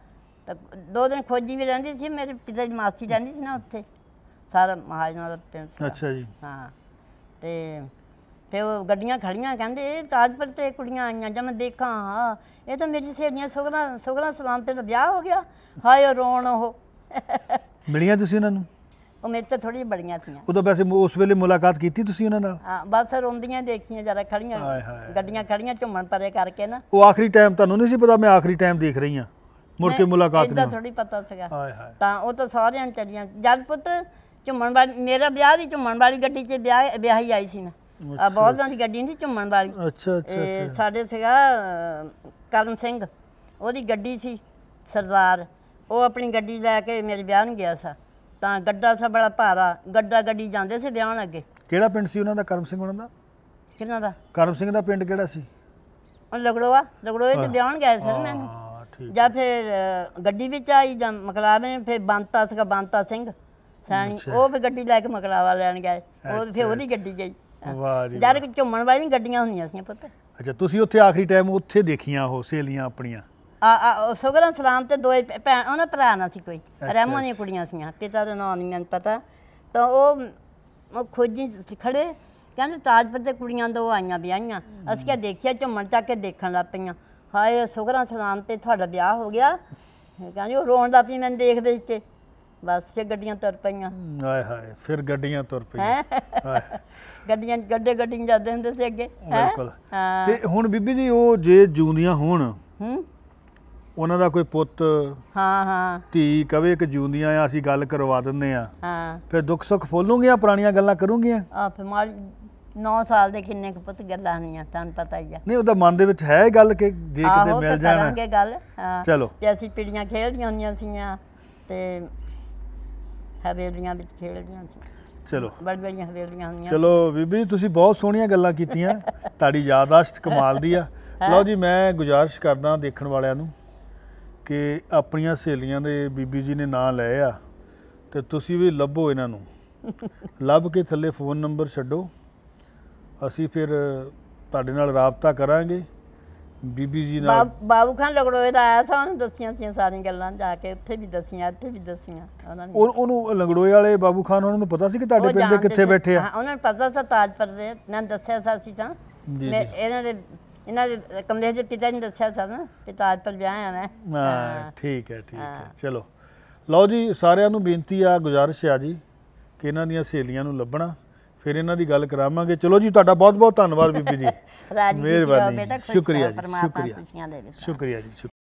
ਤਾਂ ਦੋ ਦਿਨ ਖੋਜੀ ਵੀ ਰਹਿੰਦੀ ਸੀ ਮੇਰੇ ਪਿਤਾ ਦੀ ਮਾਸੀ ਰਹਿੰਦੀ ਸੀ ਨਾ ਉੱਥੇ ਸਾਰਾ ਮਹਾਜਨਾ ਦਾ ਪਿੰਡ ਸੀ ਅੱਛਾ ਜੀ ਹਾਂ ਤੇ ਤੇ ਉਹ ਗੱਡੀਆਂ ਖੜੀਆਂ ਕਹਿੰਦੇ ਇਹ ਤਾਜਪੁਰ ਤੇ ਕੁੜੀਆਂ ਆਈਆਂ ਜਦ ਮੈਂ ਦੇਖਾਂ ਹਾਂ ਇਹ ਤਾਂ ਮੇਰੀ ਸਹੇਲੀਆਂ ਸੁਗਰਾਂ ਸੁਗਰਾਂ ਸਲਾਮ ਤੇ ਦਾ ਵਿਆਹ ਹੋ ਗਿਆ ਹਾਏ ਰੋਣ ਉਹ ਮਿਲੀਆਂ ਤੁਸੀਂ ਉਹਨਾਂ ਨੂੰ ਉਹ ਮੇਰੇ ਤੋਂ ਥੋੜੀ ਬੜੀਆਂ ਸੀਆਂ ਉਦੋਂ ਵੈਸੇ ਉਸ ਵੇਲੇ ਮੁਲਾਕਾਤ ਕੀਤੀ ਤੁਸੀਂ ਉਹਨਾਂ ਨਾਲ ਹਾਂ ਬਸ ਰੋਂਦੀਆਂ ਦੇਖੀਆਂ ਜਰਾ ਖੜੀਆਂ ਗੱਡੀਆਂ ਖੜੀਆਂ ਝੁੰਮਣ ਪਰੇ ਕਰਕੇ ਨਾ ਉਹ ਆਖਰੀ ਟਾਈਮ ਤੁਹਾਨੂੰ ਨਹੀਂ ਸੀ ਪਤਾ ਮੈਂ ਆਖਰੀ ਟਾਈਮ ਦੇਖ ਰਹੀ ਹਾਂ ਮੁੜ ਕੇ ਮੁਲਾਕਾਤ ਨਹੀਂ ਥੋੜੀ ਪਤਾ ਸੀਗਾ ਤਾਂ ਉਹ ਤਾਂ ਸਾਰਿਆਂ ਚਲੀਆਂ ਜਦ ਪੁੱਤ ਝੁੰਮਣ ਵਾਲੀ ਮੇਰਾ ਵਿਆਹ ਦੀ ਝੁੰਮਣ ਵਾਲੀ ਗੱਡੀ 'ਚ ਵਿਆਹ ਵਿਆਹ ਹੀ ਆਈ ਸੀ ਨਾ ਬਹੁਤ ਦੀ ਗੱਡੀ ਸੀ ਝੁੰਮਣ ਵਾਲੀ ਅੱਛਾ ਅੱਛਾ ਸਾਡੇ ਸੀਗਾ ਕਰਮ ਸਿੰਘ ਉਹਦੀ ਗੱਡੀ ਸੀ ਸਰਦਾਰ ਉਹ ਆਪਣੀ ਗੱਡੀ ਲੈ ਕੇ ਮੇਰੇ ਵਿਆਹ ਨੂੰ ਗਿਆ ਸੀ ਤਾਂ ਗੱਡਾ ਸਬੜਾ ਭਾਰਾ ਗੱਡਾ ਗੱਡੀ ਜਾਂਦੇ ਸੀ ਵਿਆਹਣ ਅੱਗੇ ਕਿਹੜਾ ਪਿੰਡ ਸੀ ਉਹਨਾਂ ਦਾ ਕਰਮ ਸਿੰਘ ਉਹਨਾਂ ਦਾ ਕਿਹਨਾਂ ਦਾ ਕਰਮ ਸਿੰਘ ਦਾ ਪਿੰਡ ਕਿਹੜਾ ਸੀ ਉਹ ਲਗੜੋਆ ਲਗੜੋਏ ਤੇ ਵਿਆਹਣ ਗਏ ਸਨ ਮੈਂ ਜਾਂ ਫਿਰ ਗੱਡੀ ਵਿੱਚ ਆਈ ਜਾਂ ਮਕਲਾਬ ਨੇ ਫਿਰ ਬੰਤਾ ਸੀਗਾ ਬੰਤਾ ਸਿੰਘ ਸੈਣੀ ਉਹ ਫਿਰ ਗੱਡੀ ਲੈ ਕੇ ਮਕਲਾਵਾ ਲੈਣ ਗਏ ਉਹ ਫਿਰ ਉਹਦੀ ਗੱਡੀ ਗਈ ਵਾਹ ਜੀ ਜਦ ਝੁੰਮਣ ਵਾਲੀ ਗੱਡੀਆਂ ਹੁੰਦੀਆਂ ਸੀ ਪੁੱਤ ਅੱਛਾ ਤੁਸੀਂ ਉੱਥੇ ਆਖਰੀ ਟਾਈਮ ਉੱਥੇ ਦੇਖੀਆਂ ਉਹ ਸੇਲੀਆਂ ਆਪਣੀਆਂ ਆ ਸੁਗਰਨ ਸਲਾਮ ਤੇ ਦੋ ਭੈਣ ਉਹਨਾਂ ਭਰਾ ਨਾ ਸੀ ਕੋਈ ਰਹਿਮੋ ਦੀਆਂ ਕੁੜੀਆਂ ਸੀਆਂ ਪਿਤਾ ਦਾ ਨਾਮ ਨਹੀਂ ਮੈਨੂੰ ਪਤਾ ਤਾਂ ਉਹ ਉਹ ਖੋਜੀ ਖੜੇ ਕਹਿੰਦੇ ਤਾਜਪੁਰ ਤੇ ਕੁੜੀਆਂ ਦੋ ਆਈਆਂ ਵਿਆਹੀਆਂ ਅਸੀਂ ਕਿਹਾ ਦੇਖਿਆ ਝੁੰਮਣ ਚੱਕ ਕੇ ਦੇਖਣ ਲੱਗ ਪਈਆਂ ਹਾਏ ਸੋਗਰਾਂ ਸਲਾਮ ਤੇ ਤੁਹਾਡਾ ਵਿਆਹ ਹੋ ਗਿਆ ਕਹਿੰਦੇ ਉਹ ਰੋਣ ਦਾ ਪੀ ਮੈਂ ਦੇਖਦੇ ਦੇਖ ਕੇ ਬਸ ਫਿਰ ਗੱਡੀਆਂ ਤੁਰ ਪਈਆਂ ਹਾਏ ਹਾਏ ਫਿਰ ਗੱਡੀਆਂ ਤੁਰ ਪਈਆਂ ਹਾਏ ਗੱਡੀਆਂ ਗੱਡੇ ਗੱਡੀਆਂ ਜਾਂਦੇ ਹੁੰਦੇ ਸੀ ਅੱਗੇ ਬਿਲਕੁਲ ਤੇ ਹੁਣ ਬੀਬੀ ਜੀ ਉਹ ਜੇ ਜੂੰਦੀਆਂ ਹੋਣ ਹੂੰ ਉਹਨਾਂ ਦਾ ਕੋਈ ਪੁੱਤ ਹਾਂ ਹਾਂ ਧੀ ਕਵੇ ਕਿ ਜੂੰਦੀਆਂ ਆ ਅਸੀਂ ਗੱਲ ਕਰਵਾ ਦਿੰਨੇ ਆ ਹਾਂ ਫਿਰ ਦੁੱਖ ਸੁੱਖ ਫੋਲੂਗੀਆਂ ਪੁਰਾਣੀਆਂ ਗੱਲਾਂ ਕਰੂਗੀਆਂ ਆ ਫਿਰ ਮਾਲ 9 ਸਾਲ ਦੇ ਕਿੰਨੇ ਕੁ ਪੁੱਤ ਗੱਲਾਂ ਨਹੀਂ ਆ ਤੁਹਾਨੂੰ ਪਤਾ ਹੀ ਆ ਨਹੀਂ ਉਹਦਾ ਮਨ ਦੇ ਵਿੱਚ ਹੈ ਇਹ ਗੱਲ ਕਿ ਜੇ ਕਿਤੇ ਮਿਲ ਜਾਣਾ ਕਰਾਂਗੇ ਗੱਲ ਹਾਂ ਚਲੋ ਤੇ ਅਸੀਂ ਪਿੜੀਆਂ ਖੇਡਦੀਆਂ ਹੁੰਦੀਆਂ ਸੀਆਂ ਤੇ ਹਵੇਲੀਆਂ ਵਿੱਚ ਖੇਡਦੀਆਂ ਸੀ ਚਲੋ ਬੜੀ ਬੜੀ ਹਵੇਲੀਆਂ ਹੁੰਦੀਆਂ ਚਲੋ ਬੀਬੀ ਤੁਸੀਂ ਬਹੁਤ ਸੋਹਣੀਆਂ ਗੱਲਾਂ ਕੀਤੀਆਂ ਤੁਹਾਡੀ ਯਾਦਾਸ਼ਤ ਕਮਾਲ ਦੀ ਆ ਲਓ ਜੀ ਮੈਂ ਗੁਜ਼ਾਰਿਸ਼ ਕਰਦਾ ਦੇਖਣ ਵਾਲਿਆਂ ਨੂੰ ਕਿ ਆਪਣੀਆਂ ਸਹੇਲੀਆਂ ਦੇ ਬੀਬੀ ਜੀ ਨੇ ਨਾਂ ਲਏ ਆ ਤੇ ਤੁਸੀਂ ਵੀ ਲੱਭੋ ਇਹਨਾਂ ਨੂੰ ਲੱਭ ਕੇ ਥੱਲੇ ਫੋਨ ਨੰਬਰ ਛੱਡੋ ਅਸੀਂ ਫਿਰ ਤੁਹਾਡੇ ਨਾਲ ਰਾਬਤਾ ਕਰਾਂਗੇ ਬੀਬੀ ਜੀ ਨਾਲ ਬਾਬੂ ਖਾਨ ਲੰਗੜੋਏ ਦਾ ਆਇਆ ਸਾ ਉਹਨੂੰ ਦੱਸੀਆਂ ਸੀ ਸਾਰੀਆਂ ਗੱਲਾਂ ਜਾ ਕੇ ਉੱਥੇ ਵੀ ਦੱਸੀਆਂ ਇੱਥੇ ਵੀ ਦੱਸੀਆਂ ਉਹਨਾਂ ਨੇ ਉਹਨੂੰ ਲੰਗੜੋਏ ਵਾਲੇ ਬਾਬੂ ਖਾਨ ਉਹਨਾਂ ਨੂੰ ਪਤਾ ਸੀ ਕਿ ਤੁਹਾਡੇ ਪਿੰਡ ਦੇ ਕਿੱਥੇ ਬੈਠੇ ਆ ਉਹਨਾਂ ਨੂੰ ਪਤਾ ਸੀ ਤਾਜਪੁਰ ਦੇ ਮੈਂ ਦੱਸਿਆ ਸੀ ਤਾਂ ਇਹਨਾਂ ਦੇ ਇਹਨਾਂ ਦੇ ਕਮਲੇਸ਼ ਦੇ ਪਿਤਾ ਨੇ ਦੱਸਿਆ ਸੀ ਨਾ ਪਿਤਾ ਅੱਜ ਪਰ ਵਿਆਹ ਆ ਮੈਂ ਹਾਂ ਠੀਕ ਹੈ ਠੀਕ ਹੈ ਚਲੋ ਲਓ ਜੀ ਸਾਰਿਆਂ ਨੂੰ ਬੇਨਤੀ ਆ ਗੁਜ਼ਾਰਿਸ਼ ਆ ਜੀ ਕਿ ਇਹਨਾਂ ਦੀਆਂ ਸਹੇਲੀਆਂ ਨੂੰ ਲੱਭਣਾ ਫਿਰ ਇਹਨਾਂ ਦੀ ਗੱਲ ਕਰਾਵਾਂਗੇ ਚਲੋ ਜੀ ਤੁਹਾਡਾ ਬਹੁਤ ਬਹੁਤ ਧੰਨਵਾਦ ਬੀਬੀ ਜੀ ਮਿਹਰਬਾਨੀ ਸ਼ੁਕਰੀਆ ਜੀ ਸ਼ੁਕਰੀਆ ਸ਼ੁਕਰੀਆ ਜੀ